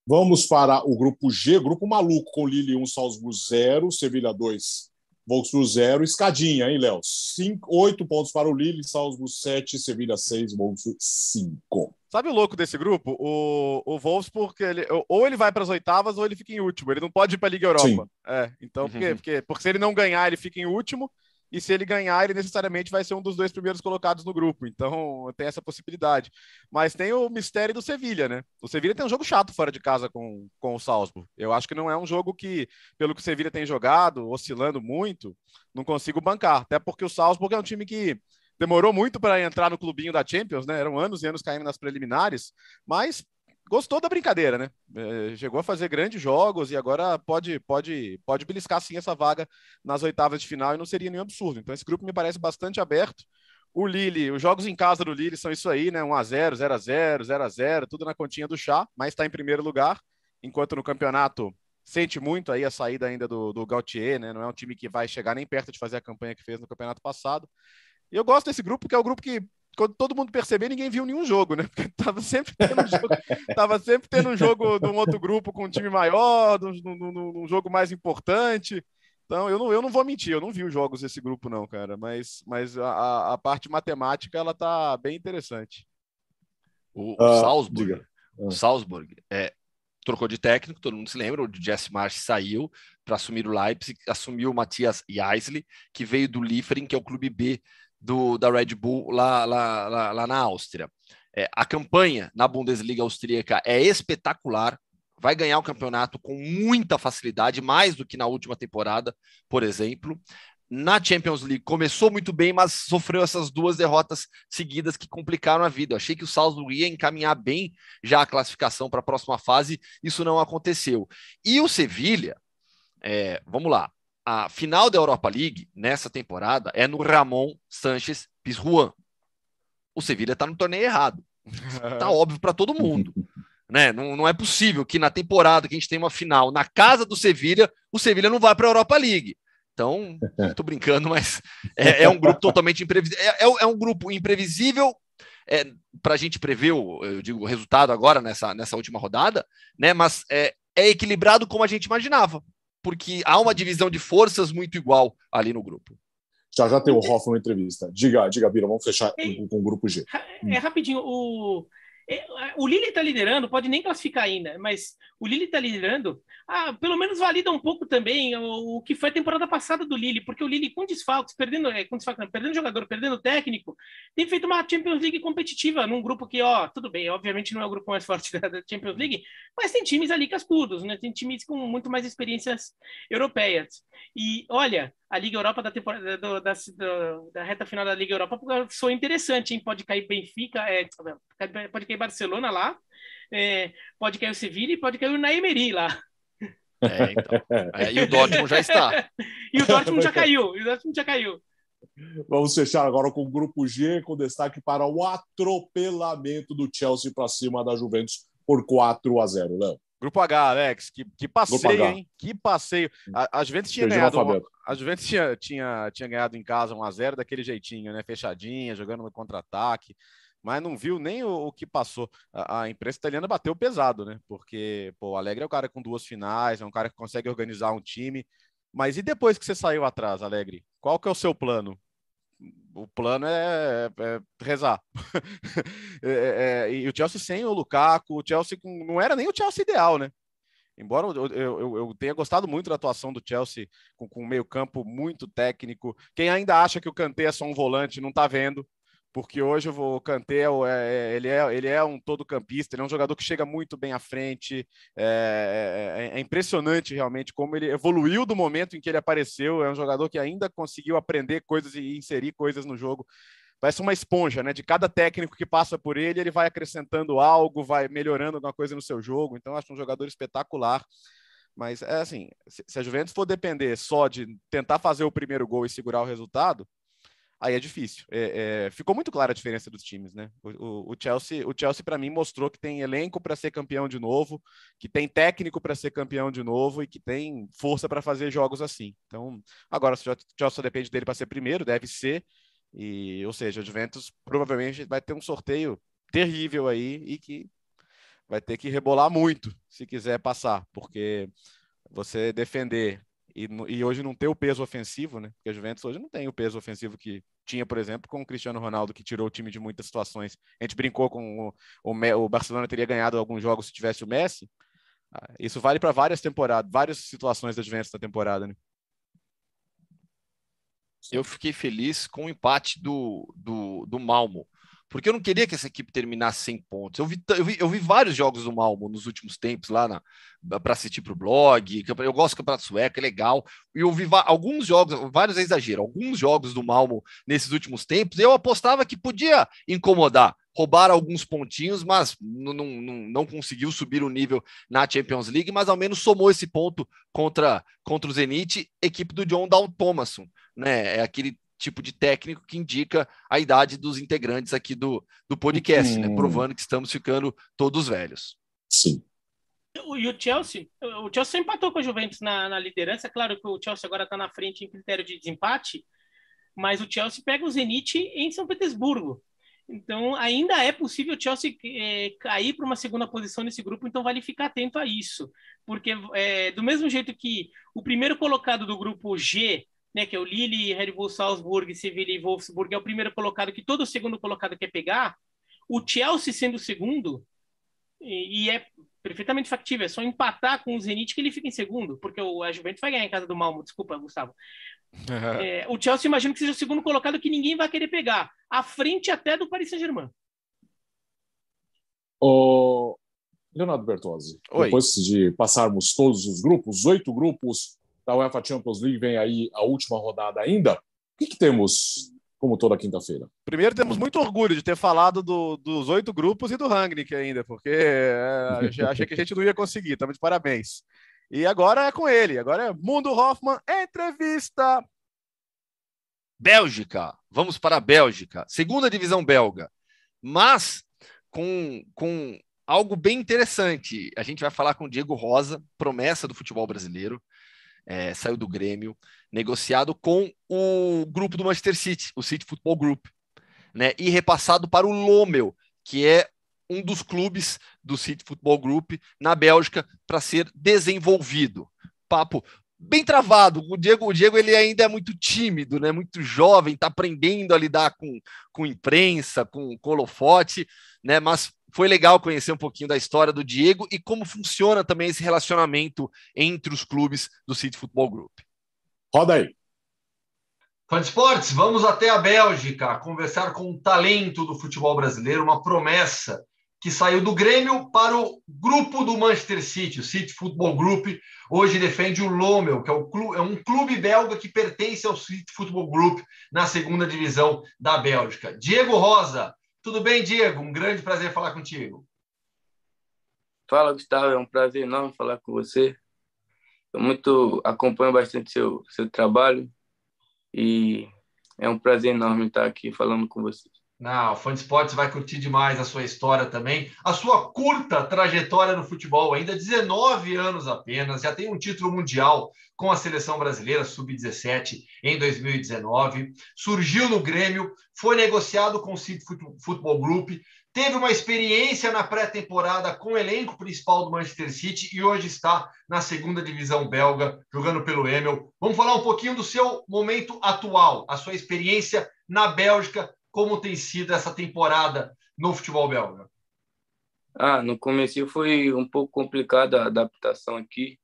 Vamos para o grupo G, grupo maluco com Lille 1, Salzburgo 0, Sevilha 2, Wolfsburg 0, escadinha, hein, Léo? 8 pontos para o Lille, Salzburg 7, Sevilha 6, Wolfsburg 5. Sabe o louco desse grupo? O, o Wolfsburg, ele, ou ele vai para as oitavas ou ele fica em último. Ele não pode ir para a Liga Europa. Sim. É, então, uhum. quê? porque, porque se ele não ganhar, ele fica em último e se ele ganhar, ele necessariamente vai ser um dos dois primeiros colocados no grupo. Então, tem essa possibilidade. Mas tem o mistério do Sevilha, né? O Sevilha tem um jogo chato fora de casa com, com o Salzburg. Eu acho que não é um jogo que, pelo que o Sevilha tem jogado, oscilando muito, não consigo bancar. Até porque o Salzburg é um time que demorou muito para entrar no clubinho da Champions, né? Eram anos e anos caindo nas preliminares, mas gostou da brincadeira, né? É, chegou a fazer grandes jogos e agora pode, pode, pode beliscar sim essa vaga nas oitavas de final e não seria nenhum absurdo. Então esse grupo me parece bastante aberto. O Lille, os jogos em casa do Lille são isso aí, né? 1 a 0, 0 a 0, 0 a 0, tudo na continha do chá, mas está em primeiro lugar, enquanto no campeonato sente muito aí a saída ainda do, do Gautier, né? Não é um time que vai chegar nem perto de fazer a campanha que fez no campeonato passado. E eu gosto desse grupo, que é o grupo que quando todo mundo perceber, ninguém viu nenhum jogo, né? Porque tava sempre tendo um jogo, tava sempre tendo um jogo de um outro grupo com um time maior, num, um, jogo mais importante. Então, eu não, eu não vou mentir, eu não vi os jogos desse grupo, não, cara. Mas, mas a, a parte matemática, ela tá bem interessante. O, o uh, Salzburg, o ah. Salzburg é, trocou de técnico, todo mundo se lembra, o Jesse Marsh saiu para assumir o Leipzig, assumiu o Matias Jaisley, que veio do Liefering, que é o clube B do, da Red Bull lá, lá, lá, lá na Áustria. É, a campanha na Bundesliga austríaca é espetacular, vai ganhar o campeonato com muita facilidade, mais do que na última temporada, por exemplo. Na Champions League começou muito bem, mas sofreu essas duas derrotas seguidas que complicaram a vida. Eu achei que o Salzburg ia encaminhar bem já a classificação para a próxima fase, isso não aconteceu. E o Sevilha, é, vamos lá, a final da Europa League nessa temporada é no Ramon Sanches Pizjuan. O Sevilha está no torneio errado. Tá óbvio para todo mundo. Né? Não, não é possível que na temporada que a gente tem uma final na casa do Sevilha, o Sevilha não vá para a Europa League. Então, estou brincando, mas é, é, um grupo totalmente imprevisível. É, é, é um grupo imprevisível. É, para a gente prever o, eu digo, o resultado agora nessa, nessa última rodada, né? Mas é, é equilibrado como a gente imaginava porque há uma divisão de forças muito igual ali no grupo. Já já tem o Hoffman entrevista. Diga, diga, Bira, vamos fechar com o grupo G. É, é rapidinho, o, é, o Lille está liderando, pode nem classificar ainda, mas o Lille está liderando, ah, pelo menos valida um pouco também o, o, que foi a temporada passada do Lille, porque o Lille com desfalques, perdendo, é, com desfalques, não, perdendo jogador, perdendo técnico, tem feito uma Champions League competitiva num grupo que, ó, tudo bem, obviamente não é o grupo mais forte da Champions League, mas tem times ali cascudos, né? Tem times com muito mais experiências europeias. E olha, a Liga Europa da temporada do, da, do, da, reta final da Liga Europa sou interessante, hein? Pode cair Benfica, é, pode cair Barcelona lá é, pode cair o Sevilla e pode cair o Naemeri lá. É, então. É, e o Dortmund já está. e o Dortmund já caiu. E o Dortmund já caiu. Vamos fechar agora com o grupo G, com destaque para o atropelamento do Chelsea para cima da Juventus por 4 a 0, Léo. Grupo H, Alex, que, que passeio, hein? Que passeio. A, a Juventus tinha ganhado. A Juventus tinha, tinha, tinha ganhado em casa 1x0 daquele jeitinho, né? Fechadinha, jogando no contra-ataque mas não viu nem o, o que passou. A, a, imprensa italiana bateu pesado, né? Porque pô, o Alegre é um cara com duas finais, é um cara que consegue organizar um time. Mas e depois que você saiu atrás, Alegre? Qual que é o seu plano? O plano é, é, é rezar. É, é, é, e o Chelsea sem o Lukaku, o Chelsea com, não era nem o Chelsea ideal, né? Embora eu, eu, eu, tenha gostado muito da atuação do Chelsea com, com um meio campo muito técnico, quem ainda acha que o Kanté é só um volante não tá vendo, porque hoje o Cantel é, é, é, ele, é, ele é um todo-campista, ele é um jogador que chega muito bem à frente. É, é, é, é, impressionante realmente como ele evoluiu do momento em que ele apareceu. É um jogador que ainda conseguiu aprender coisas e inserir coisas no jogo. Parece uma esponja, né? De cada técnico que passa por ele, ele vai acrescentando algo, vai melhorando alguma coisa no seu jogo. Então, acho um jogador espetacular. Mas é assim: se a Juventus for depender só de tentar fazer o primeiro gol e segurar o resultado, aí é difícil. É, é, ficou muito clara a diferença dos times, né? O, o, o Chelsea, o Chelsea para mim mostrou que tem elenco para ser campeão de novo, que tem técnico para ser campeão de novo e que tem força para fazer jogos assim. Então, agora o Chelsea só depende dele para ser primeiro, deve ser. E, ou seja, o Juventus provavelmente vai ter um sorteio terrível aí e que vai ter que rebolar muito se quiser passar, porque você defender e, e, hoje não ter o peso ofensivo, né? Porque a Juventus hoje não tem o peso ofensivo que tinha, por exemplo, com o Cristiano Ronaldo, que tirou o time de muitas situações. A gente brincou com o, o, o Barcelona teria ganhado alguns jogos se tivesse o Messi. Ah, isso vale para várias temporadas, várias situações da Juventus da temporada, né? Eu fiquei feliz com o empate do, do, do Malmo porque eu não queria que essa equipe terminasse sem pontos. Eu vi, eu vi, eu vi vários jogos do Malmo nos últimos tempos, lá para assistir para o blog. Eu gosto do Campeonato Sueco, é legal. E eu vi alguns jogos, vários é exagero, alguns jogos do Malmo nesses últimos tempos. Eu apostava que podia incomodar, roubar alguns pontinhos, mas não, não, não conseguiu subir o nível na Champions League. Mas ao menos somou esse ponto contra, contra o Zenit, equipe do John Dalton Thomason. Né? É aquele tipo de técnico que indica a idade dos integrantes aqui do, do podcast, né? provando que estamos ficando todos velhos. Sim. E o Chelsea, o Chelsea empatou com a Juventus na, na liderança. É claro que o Chelsea agora está na frente em critério de desempate, mas o Chelsea pega o Zenit em São Petersburgo. Então, ainda é possível o Chelsea é, cair para uma segunda posição nesse grupo, então vale ficar atento a isso. Porque, é, do mesmo jeito que o primeiro colocado do grupo G né, que é o Lille, Red Bull Salzburg, Sevilla e Wolfsburg, é o primeiro colocado que todo segundo colocado quer pegar, o Chelsea sendo o segundo, e, e é perfeitamente factível, é só empatar com o Zenit que ele fica em segundo, porque o a Juventus vai ganhar em casa do Malmo, desculpa, Gustavo. É, o Chelsea imagino que seja o segundo colocado que ninguém vai querer pegar, à frente até do Paris Saint-Germain. O Leonardo Bertozzi, Oi. depois de passarmos todos os grupos, oito grupos, da UEFA Champions League, vem aí a última rodada ainda. O que, que temos como toda quinta-feira. Primeiro, temos muito orgulho de ter falado do, dos oito grupos e do Rangnick ainda, porque é, achei que a gente não ia conseguir, estamos de parabéns. E agora é com ele, agora é Mundo Hoffman, entrevista! Bélgica, vamos para a Bélgica, segunda divisão belga, mas com, com algo bem interessante. A gente vai falar com o Diego Rosa, promessa do futebol brasileiro, é, saiu do Grêmio, negociado com o grupo do Manchester City, o City Football Group, né? E repassado para o Lomel, que é um dos clubes do City Football Group na Bélgica para ser desenvolvido. Papo bem travado. O Diego, o Diego ele ainda é muito tímido, né? Muito jovem, está aprendendo a lidar com, com imprensa, com, colofote, né? Mas foi legal conhecer um pouquinho da história do Diego e como funciona também esse relacionamento entre os clubes do City Football Group. Roda aí. Fã de esportes, vamos até a Bélgica conversar com um talento do futebol brasileiro, uma promessa que saiu do Grêmio para o grupo do Manchester City, o City Football Group. Hoje defende o Lommel, que é, clube, é, um clube belga que pertence ao City Football Group na segunda divisão da Bélgica. Diego Rosa, tudo bem, Diego? Um grande prazer falar contigo. Fala, Gustavo. É um prazer enorme falar com você. Eu muito acompanho bastante seu seu trabalho e é um prazer enorme estar aqui falando com vocês. Não, o Fã de Esportes vai curtir demais a sua história também, a sua curta trajetória no futebol, ainda 19 anos apenas, já tem um título mundial com a seleção brasileira sub-17 em 2019, surgiu no Grêmio, foi negociado com o City Football Group, teve uma experiência na pré-temporada com o elenco principal do Manchester City e hoje está na segunda divisão belga, jogando pelo Emel. Vamos falar um pouquinho do seu momento atual, a sua experiência na Bélgica como tem sido essa temporada no futebol belga? Ah, no começo foi um pouco complicada a adaptação aqui,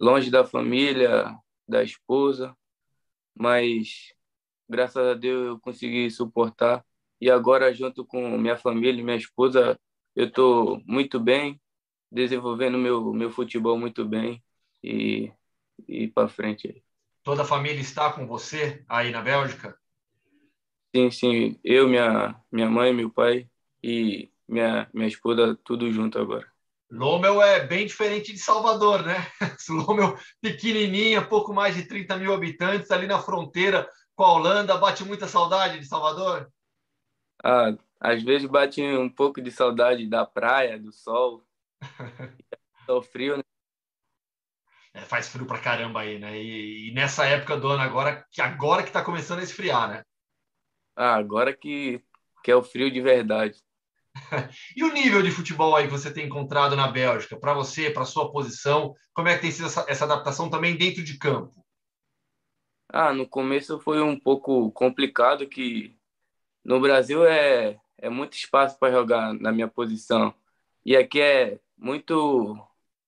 longe da família, da esposa, mas graças a Deus eu consegui suportar e agora junto com minha família e minha esposa eu estou muito bem, desenvolvendo meu meu futebol muito bem e e para frente. Toda a família está com você aí na Bélgica? Sim, sim. Eu, minha, minha mãe, meu pai e minha, minha esposa, tudo junto agora. Lomel é bem diferente de Salvador, né? Lomel pequenininha, pouco mais de 30 mil habitantes, ali na fronteira com a Holanda. Bate muita saudade de Salvador? Ah, às vezes bate um pouco de saudade da praia, do sol. sol frio, né? É, faz frio pra caramba aí, né? E, e, nessa época do ano agora, que agora que tá começando a esfriar, né? ah, agora que, que é o frio de verdade. e o nível de futebol aí que você tem encontrado na Bélgica, para você, para sua posição, como é que tem sido essa, essa adaptação também dentro de campo? Ah, no começo foi um pouco complicado que no Brasil é, é muito espaço para jogar na minha posição. E aqui é muito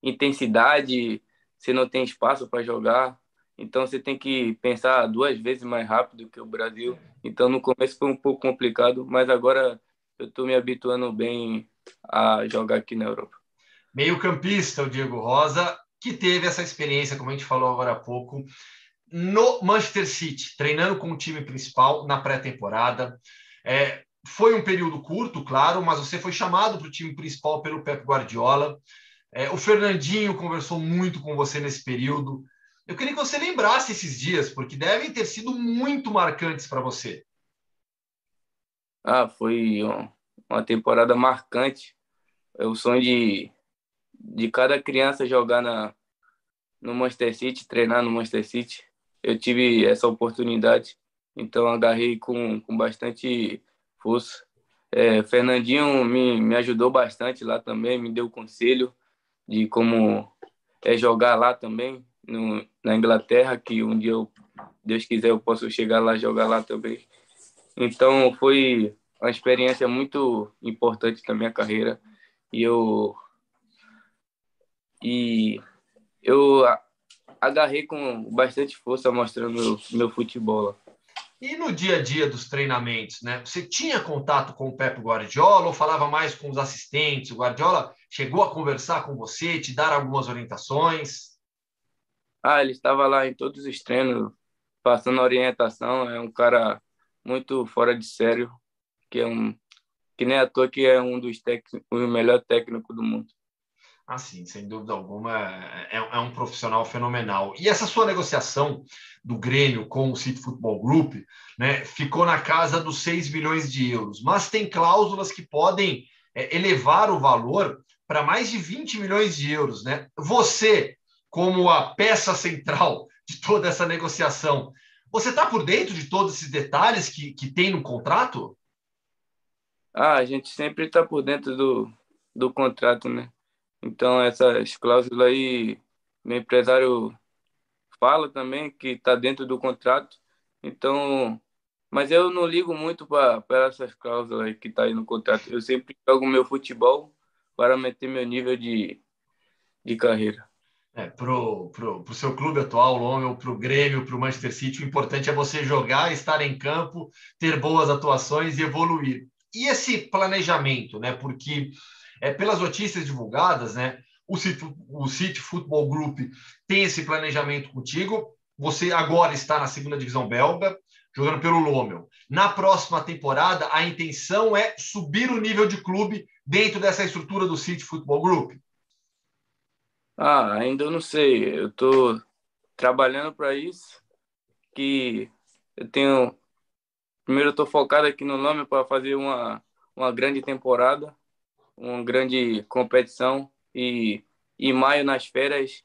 intensidade, você não tem espaço para jogar. Então você tem que pensar duas vezes mais rápido que o Brasil. Então no começo foi um pouco complicado, mas agora eu estou me habituando bem a jogar aqui na Europa. Meio-campista, o Diego Rosa, que teve essa experiência, como a gente falou agora há pouco, no Manchester City, treinando com o time principal na pré-temporada. É, foi um período curto, claro, mas você foi chamado para o time principal pelo Pep Guardiola. É, o Fernandinho conversou muito com você nesse período. Eu queria que você lembrasse esses dias, porque devem ter sido muito marcantes para você. Ah, foi uma temporada marcante. É o sonho de, de cada criança jogar na, no Manchester City, treinar no Manchester City. Eu tive essa oportunidade, então agarrei com, com bastante força. É, Fernandinho me, me ajudou bastante lá também, me deu conselho de como é jogar lá também, no, na Inglaterra, que um dia, eu, Deus quiser, eu posso chegar lá jogar lá também. Então, foi uma experiência muito importante na minha carreira. E eu, e eu agarrei com bastante força mostrando meu, meu futebol. E no dia a dia dos treinamentos, né? Você tinha contato com o Pepe Guardiola ou falava mais com os assistentes? O Guardiola chegou a conversar com você, te dar algumas orientações? Ah, ele estava lá em todos os treinos, passando orientação. É um cara muito fora de sério, que é um que nem à toa que é um dos técnicos, o melhor técnico do mundo. Ah, sim, sem dúvida alguma, é, é, um profissional fenomenal. E essa sua negociação do Grêmio com o City Football Group né, ficou na casa dos 6 milhões de euros, mas tem cláusulas que podem é, elevar o valor para mais de 20 milhões de euros. Né? Você como a peça central de toda essa negociação. Você está por dentro de todos esses detalhes que, que tem no contrato? Ah, a gente sempre está por dentro do, do contrato, né? Então, essas cláusulas aí, meu empresário fala também que está dentro do contrato. Então, mas eu não ligo muito para essas cláusulas aí que está aí no contrato. Eu sempre jogo meu futebol para manter meu nível de, de carreira é, para o seu clube atual, Lomel para o Grêmio, para o Manchester City, o importante é você jogar, estar em campo, ter boas atuações e evoluir. E esse planejamento, né? Porque é, pelas notícias divulgadas, né? O City, o City Football Group tem esse planejamento contigo. Você agora está na segunda divisão belga, jogando pelo Lomel. Na próxima temporada, a intenção é subir o nível de clube dentro dessa estrutura do City Football Group. Ah, ainda não sei. Eu estou trabalhando para isso. Que eu tenho. Primeiro, estou focado aqui no nome para fazer uma, uma grande temporada, uma grande competição. E em maio, nas férias,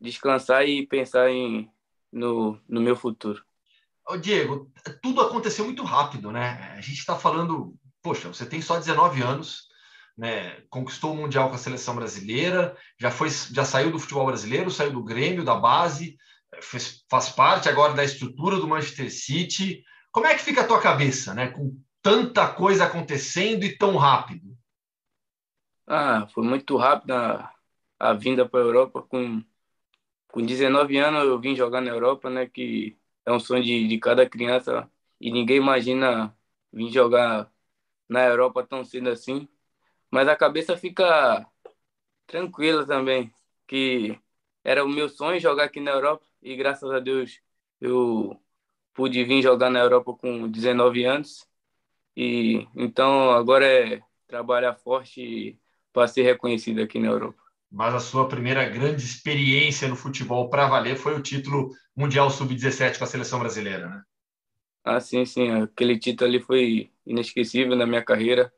descansar e pensar em, no, no meu futuro. Ô Diego, tudo aconteceu muito rápido, né? A gente está falando, poxa, você tem só 19 anos, né, conquistou o mundial com a seleção brasileira, já foi, já saiu do futebol brasileiro, saiu do Grêmio, da base, eh, fez, faz parte agora da estrutura do Manchester City. Como é que fica a tua cabeça, né, com tanta coisa acontecendo e tão rápido? Ah, foi muito rápida a vinda para a Europa. Com, com 19 anos eu vim jogar na Europa, né? Que é um sonho de, de cada criança e ninguém imagina vir jogar na Europa tão cedo assim mas a cabeça fica tranquila também, que era o meu sonho jogar aqui na Europa e graças a Deus eu pude vir jogar na Europa com 19 anos. E então agora é trabalhar forte para ser reconhecido aqui na Europa. Mas a sua primeira grande experiência no futebol para valer foi o título Mundial Sub-17 com a seleção brasileira, né? Ah, sim, sim. Aquele título ali foi inesquecível na minha carreira.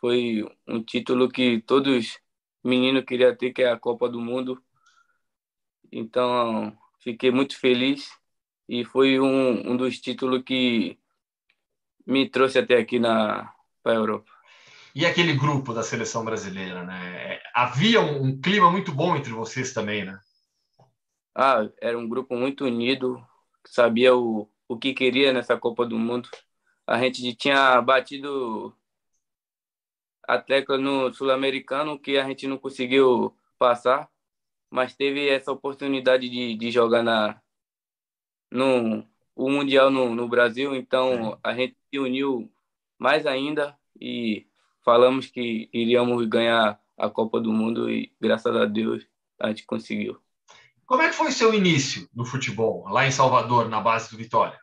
Foi um título que todos meninos queriam ter, que é a Copa do Mundo. Então, fiquei muito feliz e foi um, um dos títulos que me trouxe até aqui na para a Europa. E aquele grupo da seleção brasileira, né? É, havia um, um clima muito bom entre vocês também, né? Ah, era um grupo muito unido, sabia o, o que queria nessa Copa do Mundo. A gente tinha batido atleta no Sul-Americano, que a gente não conseguiu passar, mas teve essa oportunidade de, de jogar na, no o Mundial no, no Brasil, então é. a gente se uniu mais ainda e falamos que iríamos ganhar a Copa do Mundo e, graças a Deus, a gente conseguiu. Como é que foi seu início no futebol, lá em Salvador, na base do Vitória?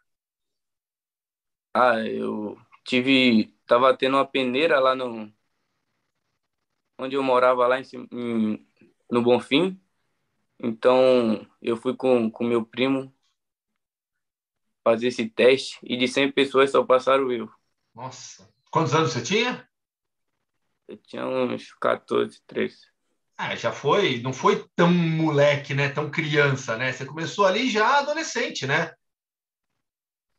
Ah, eu tive, tava tendo uma peneira lá no, onde eu morava lá em, em, no Bonfim. Então eu fui com, com meu primo fazer esse teste e de 100 pessoas só passaram eu. Nossa! Quantos anos você tinha? Eu tinha uns 14, 13. Ah, já foi, não foi tão moleque, né? Tão criança, né? Você começou ali já adolescente, né?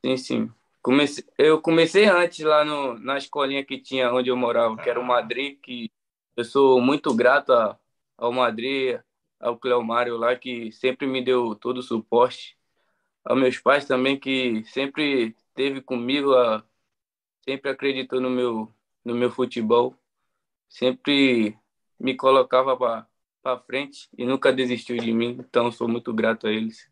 Sim, sim. Comecei, eu comecei antes lá no, na escolinha que tinha onde eu morava, ah. que era o ah. Madrid, que eu sou muito grato ao Madrid, ao Cleomário lá, que sempre me deu todo o suporte, aos meus pais também, que sempre esteve comigo, a, sempre acreditou no meu, no meu futebol, sempre me colocava para frente e nunca desistiu de mim, então sou muito grato a eles.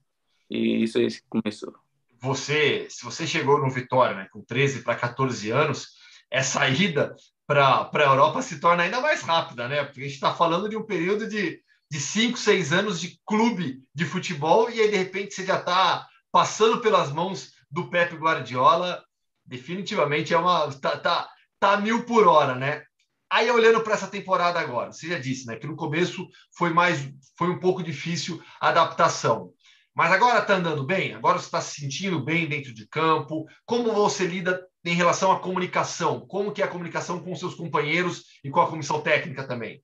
E isso aí começou. Você, se você chegou no Vitória né, com 13 para 14 anos, essa ida para a Europa se torna ainda mais rápida, né? Porque a gente está falando de um período de, de cinco, seis anos de clube de futebol e aí, de repente, você já está passando pelas mãos do Pepe Guardiola. Definitivamente é uma. tá, tá, tá mil por hora, né? Aí olhando para essa temporada agora, você já disse, né, que no começo foi mais foi um pouco difícil a adaptação. Mas agora está andando bem? Agora você está se sentindo bem dentro de campo? Como você lida em relação à comunicação? Como que é a comunicação com seus companheiros e com a comissão técnica também?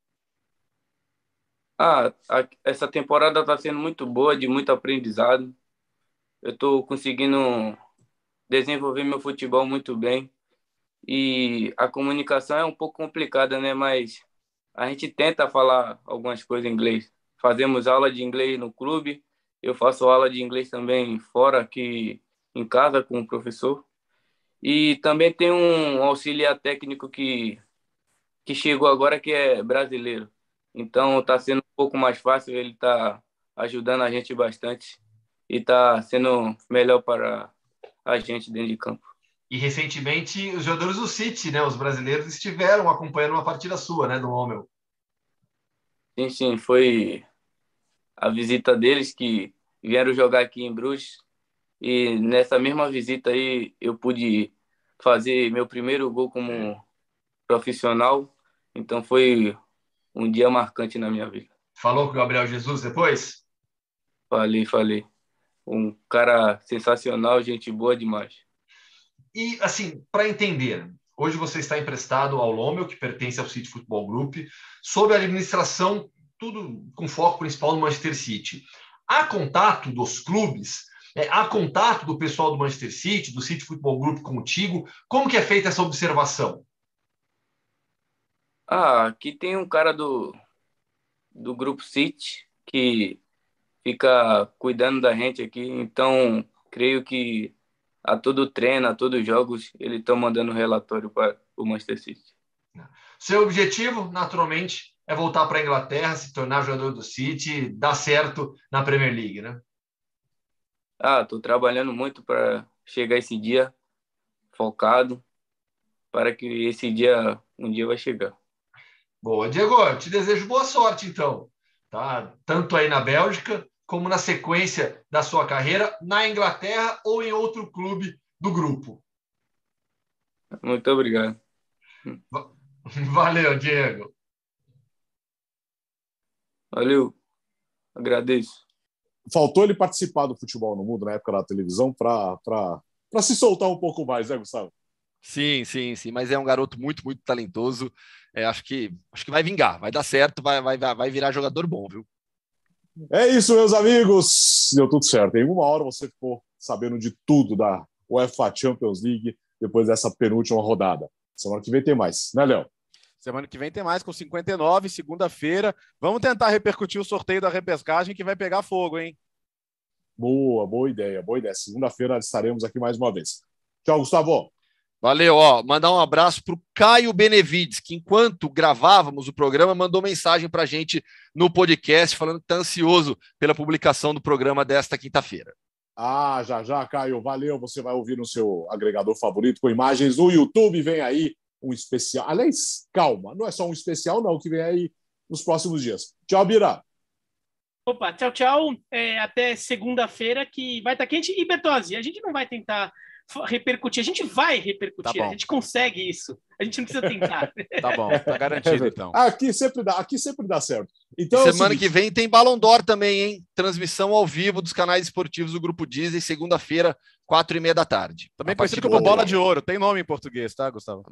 Ah, a, essa temporada está sendo muito boa, de muito aprendizado. Eu estou conseguindo desenvolver meu futebol muito bem. E a comunicação é um pouco complicada, né? Mas a gente tenta falar algumas coisas em inglês. Fazemos aula de inglês no clube eu faço aula de inglês também fora aqui em casa com o professor. E também tem um auxiliar técnico que, que chegou agora que é brasileiro. Então está sendo um pouco mais fácil, ele está ajudando a gente bastante e está sendo melhor para a gente dentro de campo. E recentemente os jogadores do City, né, os brasileiros, estiveram acompanhando uma partida sua, né, do Homel. Sim, sim, foi a visita deles que vieram jogar aqui em Bruges e nessa mesma visita aí eu pude fazer meu primeiro gol como profissional, então foi um dia marcante na minha vida. Falou com o Gabriel Jesus depois? Falei, falei. Um cara sensacional, gente boa demais. E assim, para entender, hoje você está emprestado ao Lomel, que pertence ao City Football Group, sob a administração tudo com foco principal no Manchester City. Há contato dos clubes? É, há contato do pessoal do Manchester City, do City Football Group contigo? Como que é feita essa observação? Ah, aqui tem um cara do, do Grupo City que fica cuidando da gente aqui, então creio que a todo treino, a todos os jogos, ele estão mandando relatório para o Manchester City. Seu objetivo, naturalmente, é voltar para a Inglaterra, se tornar jogador do City, dar certo na Premier League, né? Ah, estou trabalhando muito para chegar esse dia focado, para que esse dia um dia vai chegar. Boa, Diego, te desejo boa sorte então, tá? Tanto aí na Bélgica como na sequência da sua carreira na Inglaterra ou em outro clube do grupo. Muito obrigado. Valeu, Diego. Valeu, agradeço. Faltou ele participar do futebol no mundo na época da televisão para se soltar um pouco mais, né, Gustavo? Sim, sim, sim, mas é um garoto muito, muito talentoso. É, acho, que, acho que vai vingar, vai dar certo, vai, vai, vai virar jogador bom, viu? É isso, meus amigos. Deu tudo certo. Em uma hora você ficou sabendo de tudo da UEFA Champions League depois dessa penúltima rodada. Semana que vem tem mais, né, Léo? Semana que vem tem mais com 59, segunda-feira. Vamos tentar repercutir o sorteio da repescagem que vai pegar fogo, hein? Boa, boa ideia, boa ideia. Segunda-feira estaremos aqui mais uma vez. Tchau, Gustavo. Valeu, ó. Mandar um abraço para o Caio Benevides, que enquanto gravávamos o programa, mandou mensagem para a gente no podcast, falando que está ansioso pela publicação do programa desta quinta-feira. Ah, já já, Caio, valeu. Você vai ouvir no seu agregador favorito com imagens. O YouTube vem aí um especial. Aliás, calma, não é só um especial, não, que vem aí nos próximos dias. Tchau, Bira. Opa, tchau, tchau. É, até segunda-feira que vai estar tá quente. E Bertozzi, a gente não vai tentar repercutir, a gente vai repercutir, tá a gente consegue isso. A gente não precisa tentar. tá bom, tá garantido então. Aqui sempre dá, aqui sempre dá certo. Então, é semana que vem tem Balão d'Or também, hein? Transmissão ao vivo dos canais esportivos do Grupo Disney, segunda-feira, quatro e meia da tarde. Também conhecido como bola de ouro. Tem nome em português, tá, Gustavo?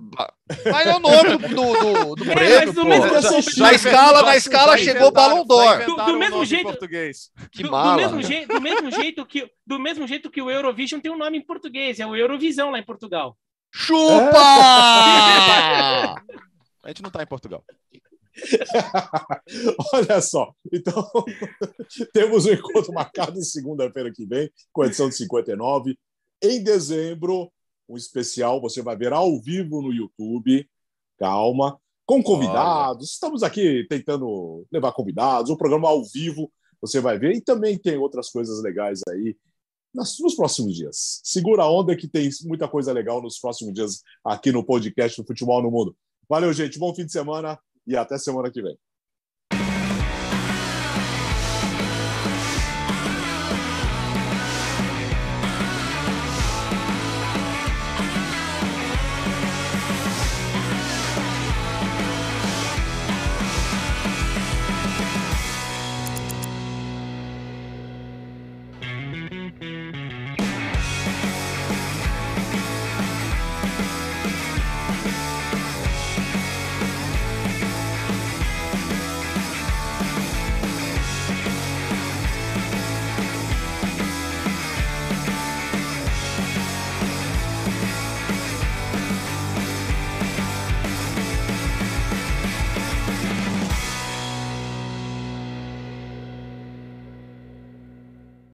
Mas é o nome do, do, do, é, prêmio, do mesmo, na escala, na escala chegou Ballon d'Or. Do, do, mesmo um jeito... Português. Que Do mesmo, do, mesmo jeito que, do mesmo jeito que o Eurovision tem um nome em português. É o Eurovisão lá em Portugal. Chupa! É. A gente não tá em Portugal. Olha só, então temos um encontro marcado segunda-feira que vem, com a edição de 59 em dezembro, um especial, você vai ver ao vivo no YouTube, calma, com convidados. Olha. Estamos aqui tentando levar convidados, o um programa ao vivo, você vai ver, e também tem outras coisas legais aí nos próximos dias. Segura a onda que tem muita coisa legal nos próximos dias aqui no podcast do Futebol no Mundo. Valeu, gente, bom fim de semana e até semana que vem.